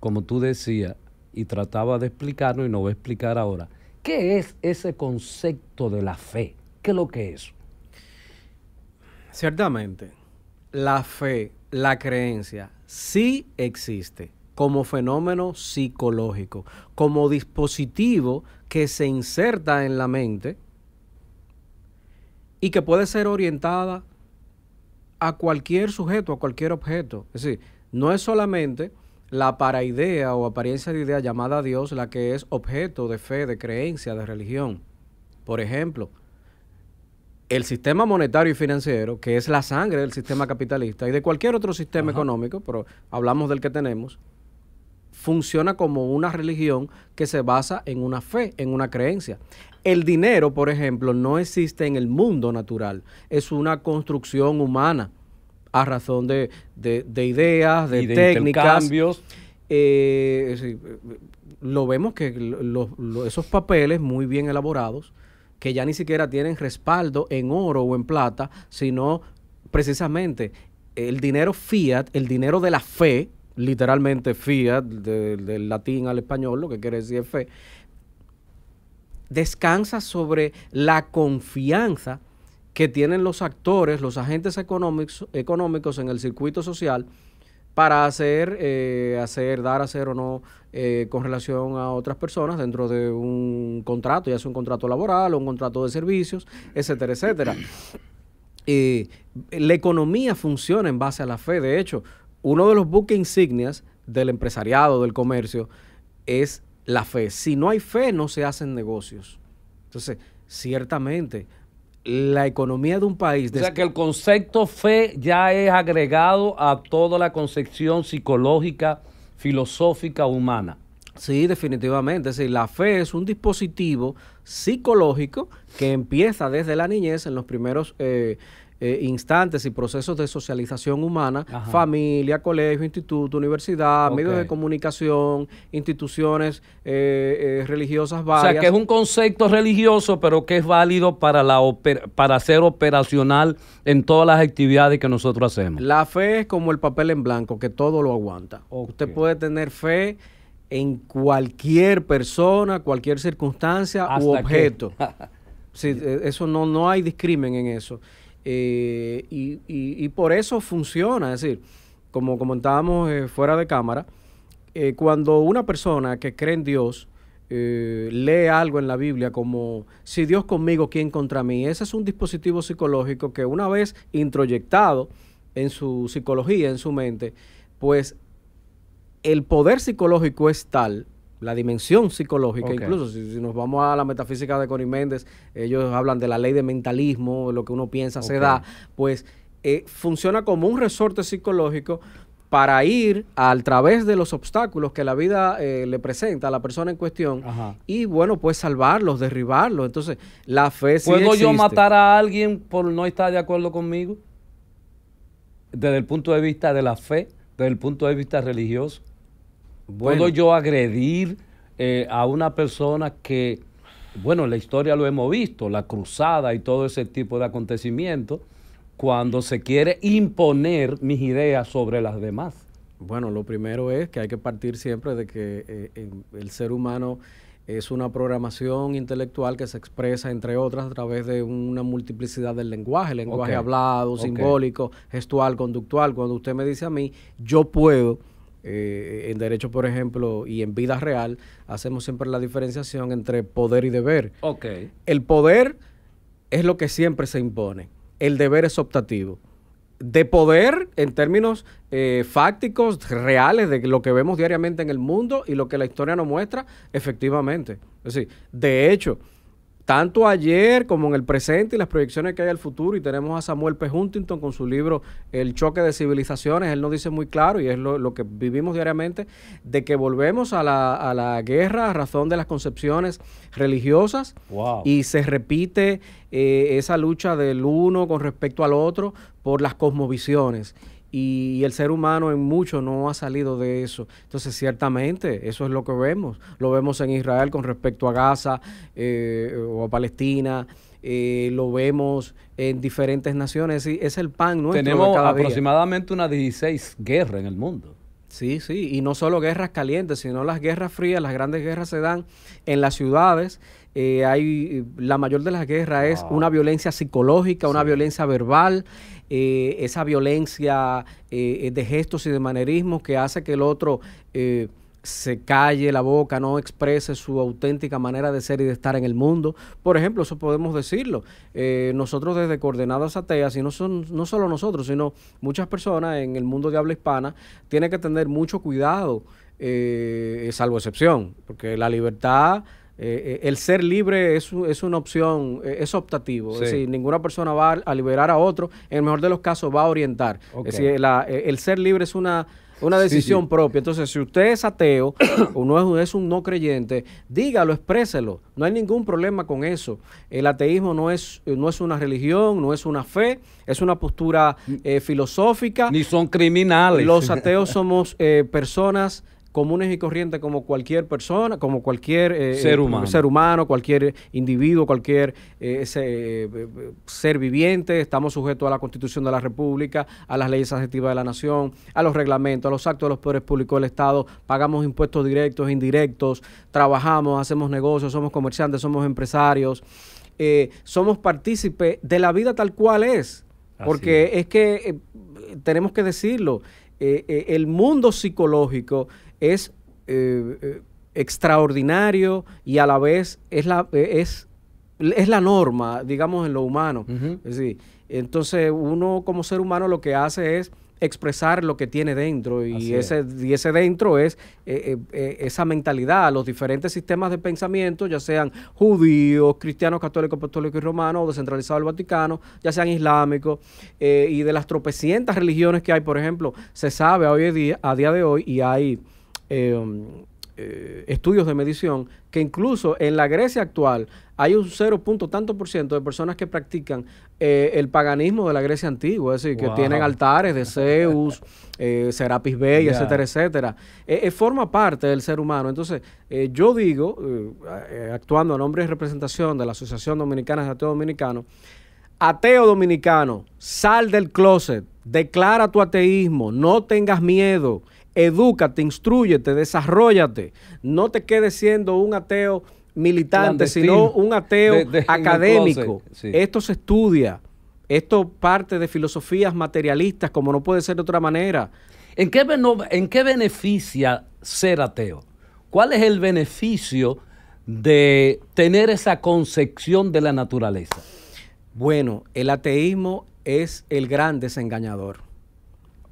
como tú decías, y trataba de explicarnos y no voy a explicar ahora, ¿qué es ese concepto de la fe? ¿Qué es lo que es? Ciertamente, la fe, la creencia, sí existe como fenómeno psicológico, como dispositivo que se inserta en la mente y que puede ser orientada a cualquier sujeto, a cualquier objeto. Es decir, no es solamente la paraidea o apariencia de idea llamada Dios la que es objeto de fe, de creencia, de religión. Por ejemplo, el sistema monetario y financiero, que es la sangre del sistema capitalista y de cualquier otro sistema económico, pero hablamos del que tenemos, funciona como una religión que se basa en una fe, en una creencia. El dinero, por ejemplo, no existe en el mundo natural, es una construcción humana a razón de, de, de ideas, de, y de técnicas. Eh, lo vemos que esos papeles muy bien elaborados que ya ni siquiera tienen respaldo en oro o en plata, sino precisamente el dinero fiat, el dinero de la fe, literalmente fiat, del latín al español, lo que quiere decir fe, descansa sobre la confianza que tienen los actores, los agentes económicos, económicos en el circuito social para hacer, eh, hacer, dar, hacer o no eh, con relación a otras personas dentro de un contrato, ya sea un contrato laboral o un contrato de servicios, etcétera, etcétera. la economía funciona en base a la fe. De hecho, uno de los buques insignias del empresariado, del comercio, es la fe. Si no hay fe, no se hacen negocios. Entonces, ciertamente, la economía de un país. O sea que el concepto fe ya es agregado a toda la concepción psicológica, filosófica, humana. Sí, definitivamente. Es la fe es un dispositivo psicológico que empieza desde la niñez en los primeros eh, eh, instantes y procesos de socialización humana, familia, colegio, instituto, universidad, medios de comunicación, instituciones eh, eh, religiosas varias. O sea, que es un concepto religioso, pero que es válido para, la para ser operacional en todas las actividades que nosotros hacemos. La fe es como el papel en blanco, que todo lo aguanta. O Usted puede tener fe en cualquier persona, cualquier circunstancia u objeto. sí, eso no, no hay discrimen en eso. Eh, y, por eso funciona, es decir, como comentábamos eh, fuera de cámara, eh, cuando una persona que cree en Dios lee algo en la Biblia como si Dios conmigo, ¿quién contra mí? Ese es un dispositivo psicológico que una vez introyectado en su psicología, en su mente, pues el poder psicológico es tal la dimensión psicológica, incluso si, nos vamos a la metafísica de Connie Méndez, ellos hablan de la ley de mentalismo, lo que uno piensa se da, pues eh, funciona como un resorte psicológico para ir al través de los obstáculos que la vida eh, le presenta a la persona en cuestión y bueno, pues salvarlos, derribarlos. Entonces, la fe sí ¿Puedo yo matar a alguien por no estar de acuerdo conmigo? Desde el punto de vista de la fe, desde el punto de vista religioso. ¿Puedo yo agredir eh, a una persona que, bueno, la historia lo hemos visto, la cruzada y todo ese tipo de acontecimientos, cuando se quiere imponer mis ideas sobre las demás? Bueno, lo primero es que hay que partir siempre de que eh, el ser humano es una programación intelectual que se expresa, entre otras, a través de una multiplicidad del lenguaje, lenguaje hablado, simbólico, gestual, conductual. Cuando usted me dice a mí, yo puedo, eh, en derecho, por ejemplo, y en vida real, hacemos siempre la diferenciación entre poder y deber. Okay. El poder es lo que siempre se impone, el deber es optativo. De poder, en términos eh, fácticos, reales, de lo que vemos diariamente en el mundo y lo que la historia nos muestra, efectivamente. Es decir, de hecho, tanto ayer como en el presente y las proyecciones que hay al futuro. Y tenemos a Samuel P. Huntington con su libro El choque de civilizaciones. Él nos dice muy claro, y es lo, que vivimos diariamente, de que volvemos a la, guerra a razón de las concepciones religiosas y se repite eh, esa lucha del uno con respecto al otro por las cosmovisiones y el ser humano en mucho no ha salido de eso. Entonces, ciertamente, eso es lo que vemos. Lo vemos en Israel con respecto a Gaza eh, o a Palestina. Eh, lo vemos en diferentes naciones. Es, es el pan nuestro. Tenemos aproximadamente unas 16 guerras en el mundo. Sí, sí, y no solo guerras calientes, sino las guerras frías, las grandes guerras se dan en las ciudades. Eh, hay la mayor de las guerras es una violencia psicológica, una violencia verbal, eh, esa violencia eh, de gestos y de manerismos que hace que el otro eh, se calle la boca, no exprese su auténtica manera de ser y de estar en el mundo. Por ejemplo, eso podemos decirlo. nosotros desde Coordenadas Ateas, y no, son, no solo nosotros, sino muchas personas en el mundo de habla hispana, tienen que tener mucho cuidado, salvo excepción, porque la libertad eh, eh, el ser libre es, una opción, eh, es optativo. Es decir, ninguna persona va a liberar a otro, en el mejor de los casos va a orientar. Es el ser libre es una, una decisión propia. Entonces, si usted es ateo o no es, un no creyente, dígalo, expréselo. No hay ningún problema con eso. El ateísmo no es, no es una religión, no es una fe, es una postura filosófica. Ni son criminales. Los ateos somos personas comunes y corrientes como cualquier persona, como cualquier eh, eh, ser, humano. cualquier individuo, cualquier eh, ser, viviente. Estamos sujetos a la Constitución de la República, a las leyes adjetivas de la Nación, a los reglamentos, a los actos de los poderes públicos del Estado. Pagamos impuestos directos, indirectos, trabajamos, hacemos negocios, somos comerciantes, somos empresarios. somos partícipes de la vida tal cual es. porque es que tenemos que decirlo, el mundo psicológico es eh, eh, extraordinario y a la vez es la, eh, es, es la norma, digamos, en lo humano. Entonces, uno como ser humano lo que hace es expresar lo que tiene dentro y ese, ese dentro es esa mentalidad, los diferentes sistemas de pensamiento, ya sean judíos, cristianos, católicos, apostólicos y romanos, o descentralizados del Vaticano, ya sean islámicos, y de las tropecientas religiones que hay, por ejemplo, se sabe hoy día, a día de hoy, y hay Em, eh, estudios de medición que incluso en la Grecia actual hay un 0. tanto por ciento de personas que practican eh, el paganismo de la Grecia antigua, es decir, que tienen altares de Zeus, eh, Serapis Bey, etcétera, etcétera. forma parte del ser humano. Entonces, yo digo, actuando a nombre y representación de la Asociación Dominicana de Ateo Dominicano, ateo dominicano, sal del closet, declara tu ateísmo, no tengas miedo edúcate, instruyete, desarrollate. No te quedes siendo un ateo militante, sino un ateo académico. Esto se estudia. Esto parte de filosofías materialistas, como no puede ser de otra manera. ¿En ¿En qué beneficia ser ateo? ¿Cuál es el beneficio de tener esa concepción de la naturaleza? Bueno, el ateísmo es el gran desengañador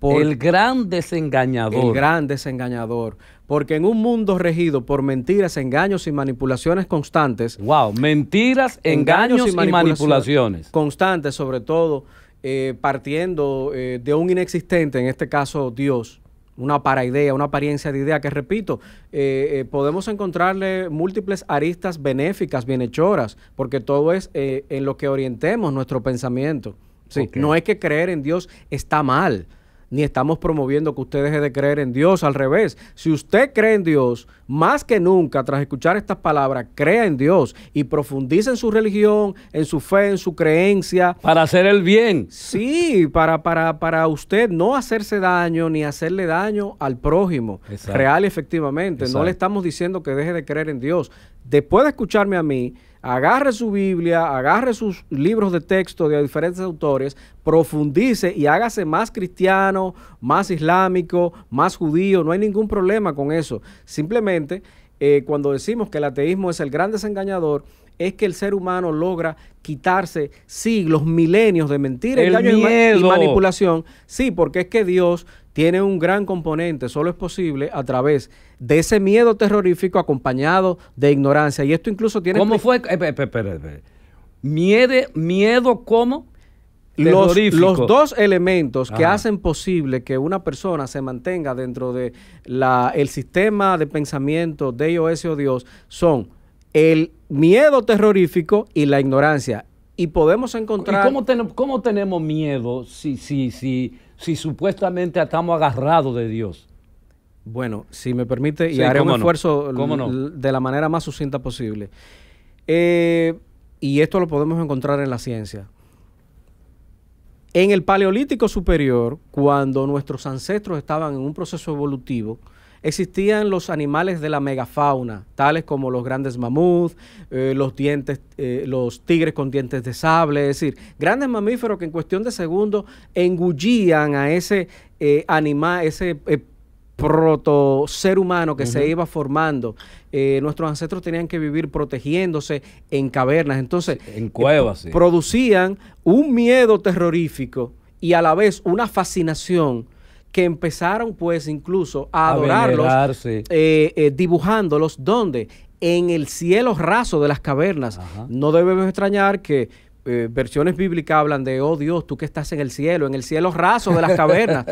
el gran desengañador. El gran desengañador. Porque en un mundo regido por mentiras, engaños y manipulaciones constantes. ¡Wow! Mentiras, engaños, y, manipulaciones, Constantes, sobre todo, eh, partiendo eh, de un inexistente, en este caso Dios. Una paraidea, una apariencia de idea que, repito, eh, podemos encontrarle múltiples aristas benéficas, bienhechoras, porque todo es en lo que orientemos nuestro pensamiento. Sí, No es que creer en Dios está mal ni estamos promoviendo que usted deje de creer en Dios. Al revés, si usted cree en Dios, más que nunca, tras escuchar estas palabras, crea en Dios y profundice en su religión, en su fe, en su creencia. Para hacer el bien. Sí, para, para, para usted no hacerse daño ni hacerle daño al prójimo. Real efectivamente. No le estamos diciendo que deje de creer en Dios. Después de escucharme a mí, agarre su Biblia, agarre sus libros de texto de diferentes autores, profundice y hágase más cristiano, más islámico, más judío. No hay ningún problema con eso. Simplemente, eh, cuando decimos que el ateísmo es el gran desengañador, es que el ser humano logra quitarse siglos, milenios de mentira, y manipulación. Sí, porque es que Dios tiene un gran componente, solo es posible a través de ese miedo terrorífico acompañado de ignorancia. Y esto incluso tiene... ¿Cómo fue? Eh, ¿Miedo cómo? Los, los, dos elementos que hacen posible que una persona se mantenga dentro de el sistema de pensamiento de ellos o Dios son el miedo terrorífico y la ignorancia y podemos encontrar... cómo, tenemos miedo si, si, si, si supuestamente estamos agarrados de Dios? Bueno, si me permite, y haré un esfuerzo de la manera más sucinta posible. Eh, y esto lo podemos encontrar en la ciencia. En el Paleolítico Superior, cuando nuestros ancestros estaban en un proceso evolutivo, existían los animales de la megafauna, tales como los grandes mamuts, eh, los, dientes, eh, los tigres con dientes de sable, es decir, grandes mamíferos que en cuestión de segundos engullían a ese eh, animal, ese proto ser humano que se iba formando. nuestros ancestros tenían que vivir protegiéndose en cavernas. Entonces, en cuevas, producían un miedo terrorífico y a la vez una fascinación que empezaron pues incluso a, adorarlos, eh, eh, dibujándolos donde en el cielo raso de las cavernas. No debemos extrañar que eh, versiones bíblicas hablan de, oh Dios, tú que estás en el cielo, en el cielo raso de las cavernas.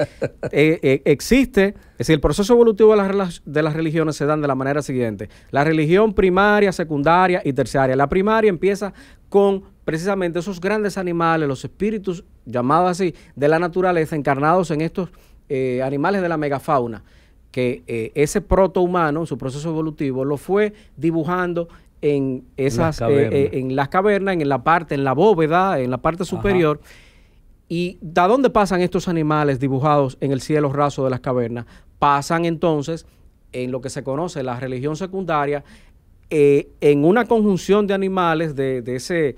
existe, es decir, el proceso evolutivo de las, de las religiones se dan de la manera siguiente. La religión primaria, secundaria y terciaria. La primaria empieza con precisamente esos grandes animales, los espíritus llamados así, de la naturaleza, encarnados en estos eh, animales de la megafauna, que eh, ese protohumano, su proceso evolutivo, lo fue dibujando en esas, eh, en las cavernas, en la parte, en la bóveda, en la parte superior. ¿Y de dónde pasan estos animales dibujados en el cielo raso de las cavernas? Pasan entonces en lo que se conoce la religión secundaria, en una conjunción de animales de, ese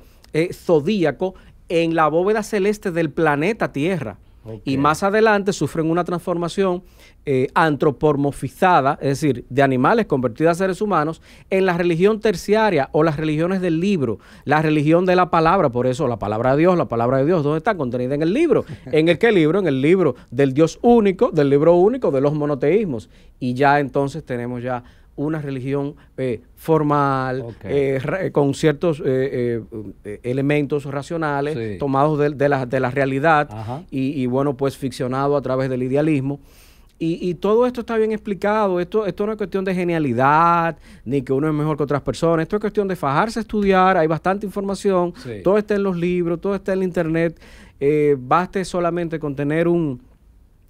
zodíaco en la bóveda celeste del planeta Tierra. Y más adelante sufren una transformación eh, antropomorfizada, es decir, de animales convertidos a seres humanos, en la religión terciaria o las religiones del libro, la religión de la palabra, por eso la palabra de Dios, la palabra de Dios, ¿dónde está? Contenida en el libro. ¿En el qué libro? En el libro del Dios único, del libro único, de los monoteísmos. Y ya entonces tenemos ya una religión eh, formal, eh, eh, con ciertos elementos racionales tomados de, de, la, de, la, realidad y, bueno, pues ficcionado a través del idealismo. Y, todo esto está bien explicado. Esto, esto no es cuestión de genialidad, ni que uno es mejor que otras personas. Esto es cuestión de fajarse a estudiar. Hay bastante información. Todo está en los libros, todo está en el internet. baste solamente con tener un,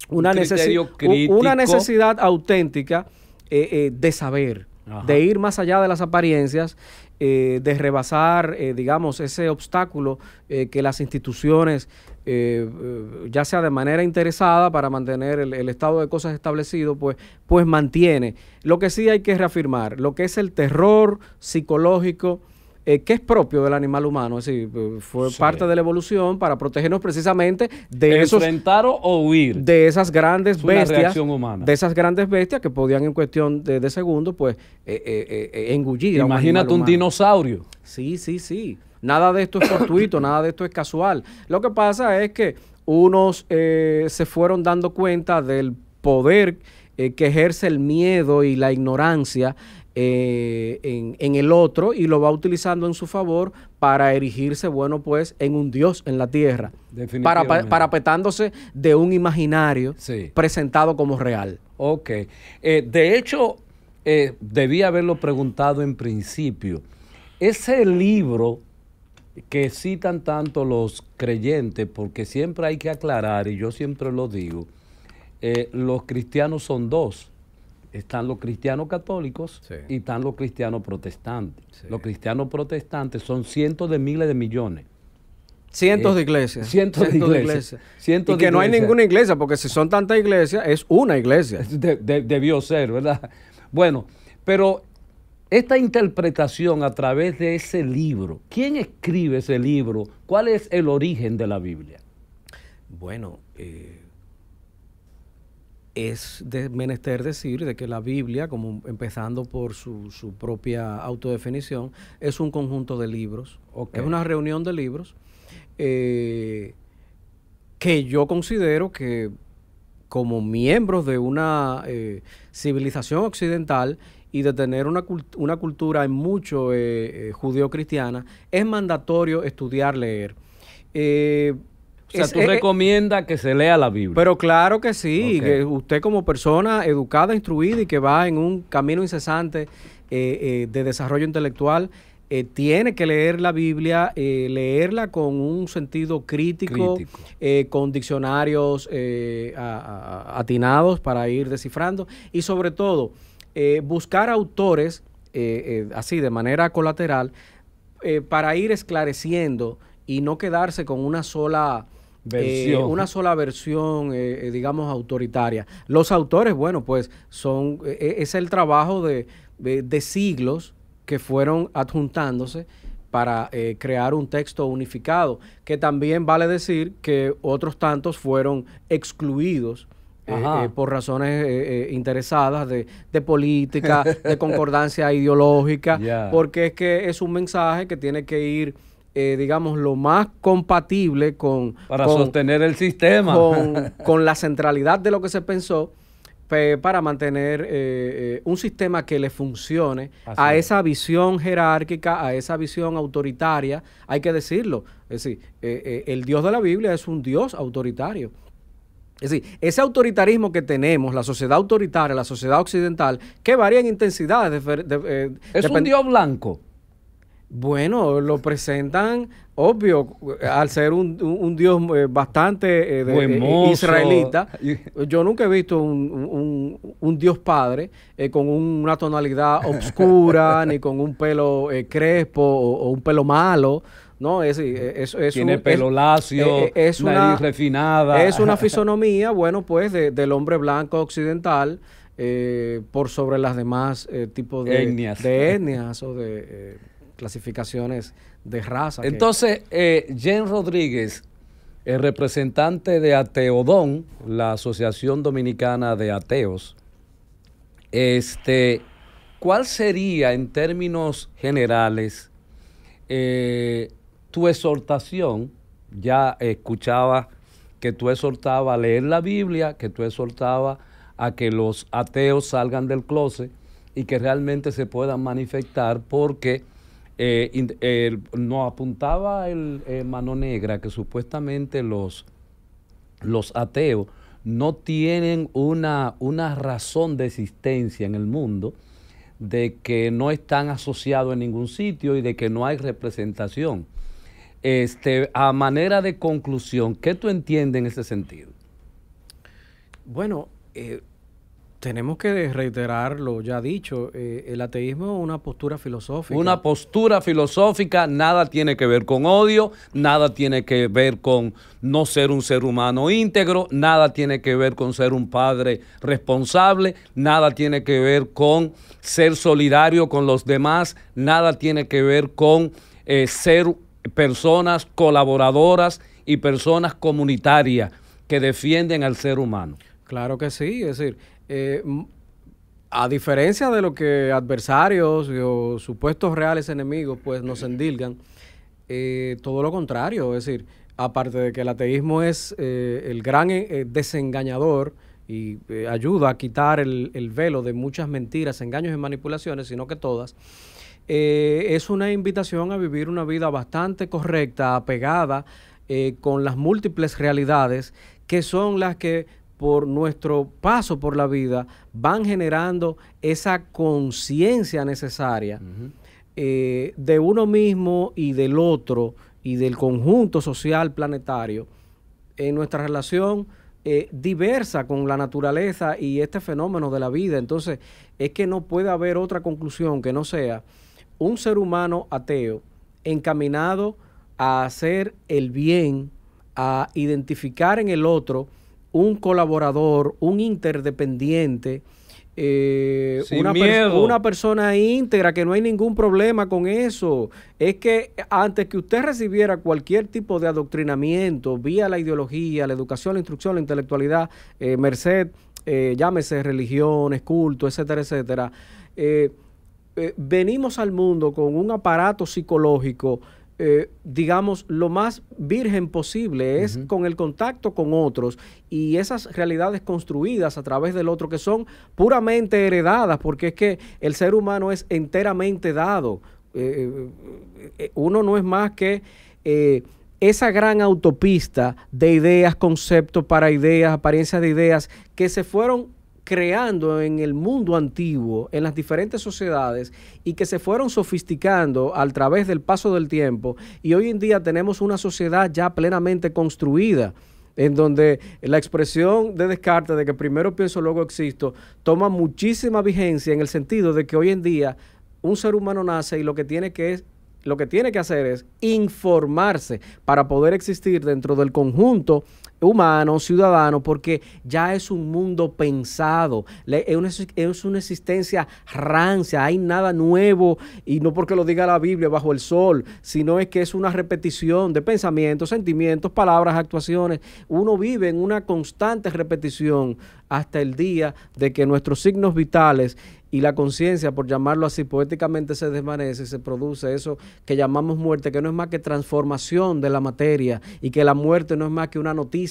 una necesidad auténtica eh, eh, de saber, de ir más allá de las apariencias, eh, de rebasar, digamos, ese obstáculo que las instituciones, ya sea de manera interesada para mantener el, el, estado de cosas establecido, pues, pues mantiene. Lo que sí hay que reafirmar, lo que es el terror psicológico, eh, que es propio del animal humano. Es decir, eh, fue parte de la evolución para protegernos precisamente de esos. Enfrentar o huir. De esas grandes bestias. Humana. De esas grandes bestias que podían en cuestión de, de segundos, pues, eh, eh, eh engullir. Imagínate un, un dinosaurio. Sí, sí, sí. Nada de esto es fortuito, nada de esto es casual. Lo que pasa es que unos se fueron dando cuenta del poder que ejerce el miedo y la ignorancia eh, en, el otro y lo va utilizando en su favor para erigirse, bueno, pues en un Dios en la tierra, para, parapetándose de un imaginario presentado como real. Ok, eh, de hecho, eh, debía haberlo preguntado en principio. Ese libro que citan tanto los creyentes, porque siempre hay que aclarar, y yo siempre lo digo, los cristianos son dos, están los cristianos católicos y están los cristianos protestantes. Los cristianos protestantes son cientos de miles de millones. Cientos de eh, iglesias. Cientos, de iglesias. De iglesias. y que no hay ninguna iglesia, porque si son tantas iglesias, es una iglesia. debió ser, ¿verdad? Bueno, pero esta interpretación a través de ese libro, ¿quién escribe ese libro? ¿Cuál es el origen de la Biblia? Bueno, eh, es de menester decir de que la Biblia, como empezando por su, su propia autodefinición, es un conjunto de libros, que es una reunión de libros eh, que yo considero que como miembros de una eh, civilización occidental y de tener una, una cultura en mucho eh, judío-cristiana, es mandatorio estudiar, leer. O sea, tú eh, eh, recomiendas que se lea la Biblia. Pero claro que sí, que usted como persona educada, instruida y que va en un camino incesante eh, de desarrollo intelectual, tiene que leer la Biblia, leerla con un sentido crítico, con diccionarios atinados para ir descifrando y sobre todo buscar autores así de manera colateral para ir esclareciendo y no quedarse con una sola eh, una sola versión, eh, eh, digamos, autoritaria. Los autores, bueno, pues son, eh, es el trabajo de, siglos que fueron adjuntándose para crear un texto unificado, que también vale decir que otros tantos fueron excluidos. por razones interesadas de, política, de concordancia ideológica, porque es que es un mensaje que tiene que ir eh, digamos, lo más compatible con... Para sostener el sistema. Con, la centralidad de lo que se pensó para mantener eh, eh, un sistema que le funcione a esa visión jerárquica, a esa visión autoritaria, hay que decirlo. Es decir, el Dios de la Biblia es un Dios autoritario. Es decir, ese autoritarismo que tenemos, la sociedad autoritaria, la sociedad occidental, que varía en intensidades. es un Dios blanco. Bueno, lo presentan, obvio, al ser un, dios eh, bastante eh, eh, israelita. Yo nunca he visto un, dios padre con una tonalidad oscura, ni con un pelo crespo o, un pelo malo. No, es, es, Tiene pelo lacio, es, una, nariz refinada. Es una fisonomía, bueno, pues, del hombre blanco occidental por sobre las demás tipos de etnias, de etnias o de clasificaciones de raza. Entonces, eh, Jen Rodríguez, el representante de Ateodón, la Asociación Dominicana de Ateos, este, ¿cuál sería en términos generales eh, tu exhortación? Ya escuchaba que tú exhortaba a leer la Biblia, que tú exhortaba a que los ateos salgan del closet y que realmente se puedan manifestar porque eh, nos apuntaba el eh, Mano Negra que supuestamente los, los ateos no tienen una, razón de existencia en el mundo, de que no están asociados en ningún sitio y de que no hay representación. Este, a manera de conclusión, ¿qué tú entiendes en ese sentido? Bueno, eh, tenemos que reiterar lo ya dicho, eh, el ateísmo es una postura filosófica. Una postura filosófica, nada tiene que ver con odio, nada tiene que ver con no ser un ser humano íntegro, nada tiene que ver con ser un padre responsable, nada tiene que ver con ser solidario con los demás, nada tiene que ver con eh, ser personas colaboradoras y personas comunitarias que defienden al ser humano. Claro que sí, es decir, eh, a diferencia de lo que adversarios o supuestos reales enemigos pues nos endilgan, eh, todo lo contrario, es decir, aparte de que el ateísmo es eh, el gran desengañador y ayuda a quitar el, el, velo de muchas mentiras, engaños y manipulaciones, sino que todas, es una invitación a vivir una vida bastante correcta, apegada con las múltiples realidades que son las que por nuestro paso por la vida van generando esa conciencia necesaria eh, de uno mismo y del otro y del conjunto social planetario en nuestra relación eh, diversa con la naturaleza y este fenómeno de la vida. Entonces, es que no puede haber otra conclusión que no sea un ser humano ateo encaminado a hacer el bien, a identificar en el otro, un colaborador, un interdependiente, eh, una, persona íntegra, que no hay ningún problema con eso. Es que antes que usted recibiera cualquier tipo de adoctrinamiento, vía la ideología, la educación, la instrucción, la intelectualidad, eh, merced, eh, llámese religiones, culto, etcétera, etcétera, venimos al mundo con un aparato psicológico eh, digamos, lo más virgen posible, es con el contacto con otros y esas realidades construidas a través del otro que son puramente heredadas, porque es que el ser humano es enteramente dado. Eh, eh, uno no es más que... esa gran autopista de ideas, conceptos para ideas, apariencias de ideas que se fueron creando en el mundo antiguo, en las diferentes sociedades, y que se fueron sofisticando a través del paso del tiempo. Y hoy en día tenemos una sociedad ya plenamente construida, en donde la expresión de Descartes de que primero pienso, luego existo, toma muchísima vigencia en el sentido de que hoy en día un ser humano nace y lo que tiene que es lo que tiene que hacer es informarse para poder existir dentro del conjunto humano, ciudadano, porque ya es un mundo pensado, es una, es una existencia rancia, hay nada nuevo, y no porque lo diga la Biblia bajo el sol, sino es que es una repetición de pensamientos, sentimientos, palabras, actuaciones. Uno vive en una constante repetición hasta el día de que nuestros signos vitales y la conciencia, por llamarlo así, poéticamente se desvanece, se produce eso que llamamos muerte, que no es más que transformación de la materia y que la muerte no es más que una noticia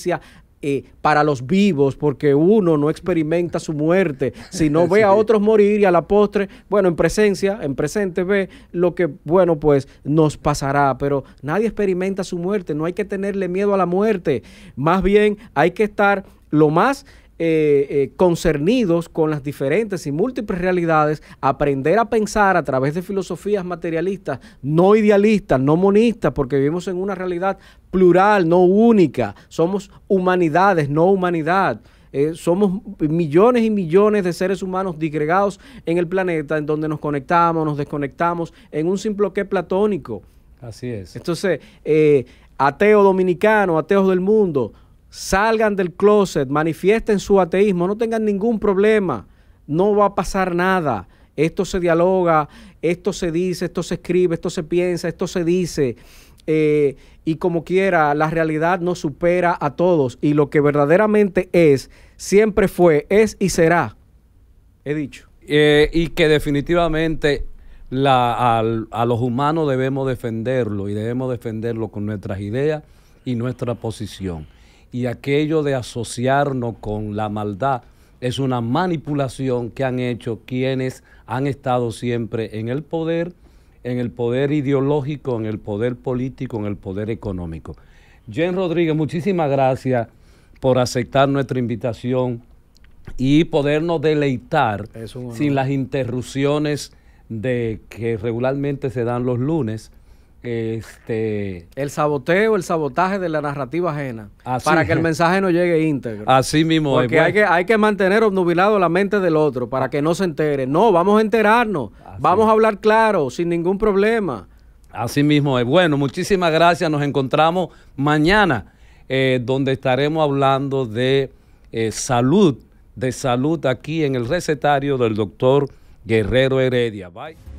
eh, para los vivos, porque uno no experimenta su muerte, si no ve a otros morir y a la postre, bueno, en presencia, en presente ve lo que, bueno, pues nos pasará, pero nadie experimenta su muerte, no hay que tenerle miedo a la muerte, más bien hay que estar lo más eh, eh, concernidos con las diferentes y múltiples realidades, aprender a pensar a través de filosofías materialistas, no idealistas, no monistas, porque vivimos en una realidad plural, no única. Somos humanidades, no humanidad. Eh, somos millones y millones de seres humanos digregados en el planeta, en donde nos conectamos, nos desconectamos, en un simple que platónico. Así es. Entonces, ateo dominicano, ateos del mundo, salgan del closet, manifiesten su ateísmo, no tengan ningún problema, no va a pasar nada. Esto se dialoga, esto se dice, esto se escribe, esto se piensa, esto se dice. Eh, y como quiera, la realidad nos supera a todos. Y lo que verdaderamente es, siempre fue, es y será. He dicho. Eh, y que definitivamente a los humanos debemos defenderlo y debemos defenderlo con nuestras ideas y nuestra posición y aquello de asociarnos con la maldad es una manipulación que han hecho quienes han estado siempre en el poder, en el poder ideológico, en el poder político, en el poder económico. Jen Rodríguez, muchísimas gracias por aceptar nuestra invitación y podernos deleitar sin las interrupciones de que regularmente se dan los lunes este, el saboteo, el sabotaje de la narrativa ajena para que el mensaje no llegue íntegro. Así mismo. es, eh, hay, que, hay que mantener obnubilado la mente del otro para que no se entere. No, vamos a enterarnos, vamos a hablar claro, sin ningún problema. Así mismo es. Eh, bueno, muchísimas gracias. Nos encontramos mañana, eh, donde estaremos hablando de salud, de salud aquí en el recetario del doctor Guerrero Heredia. Bye.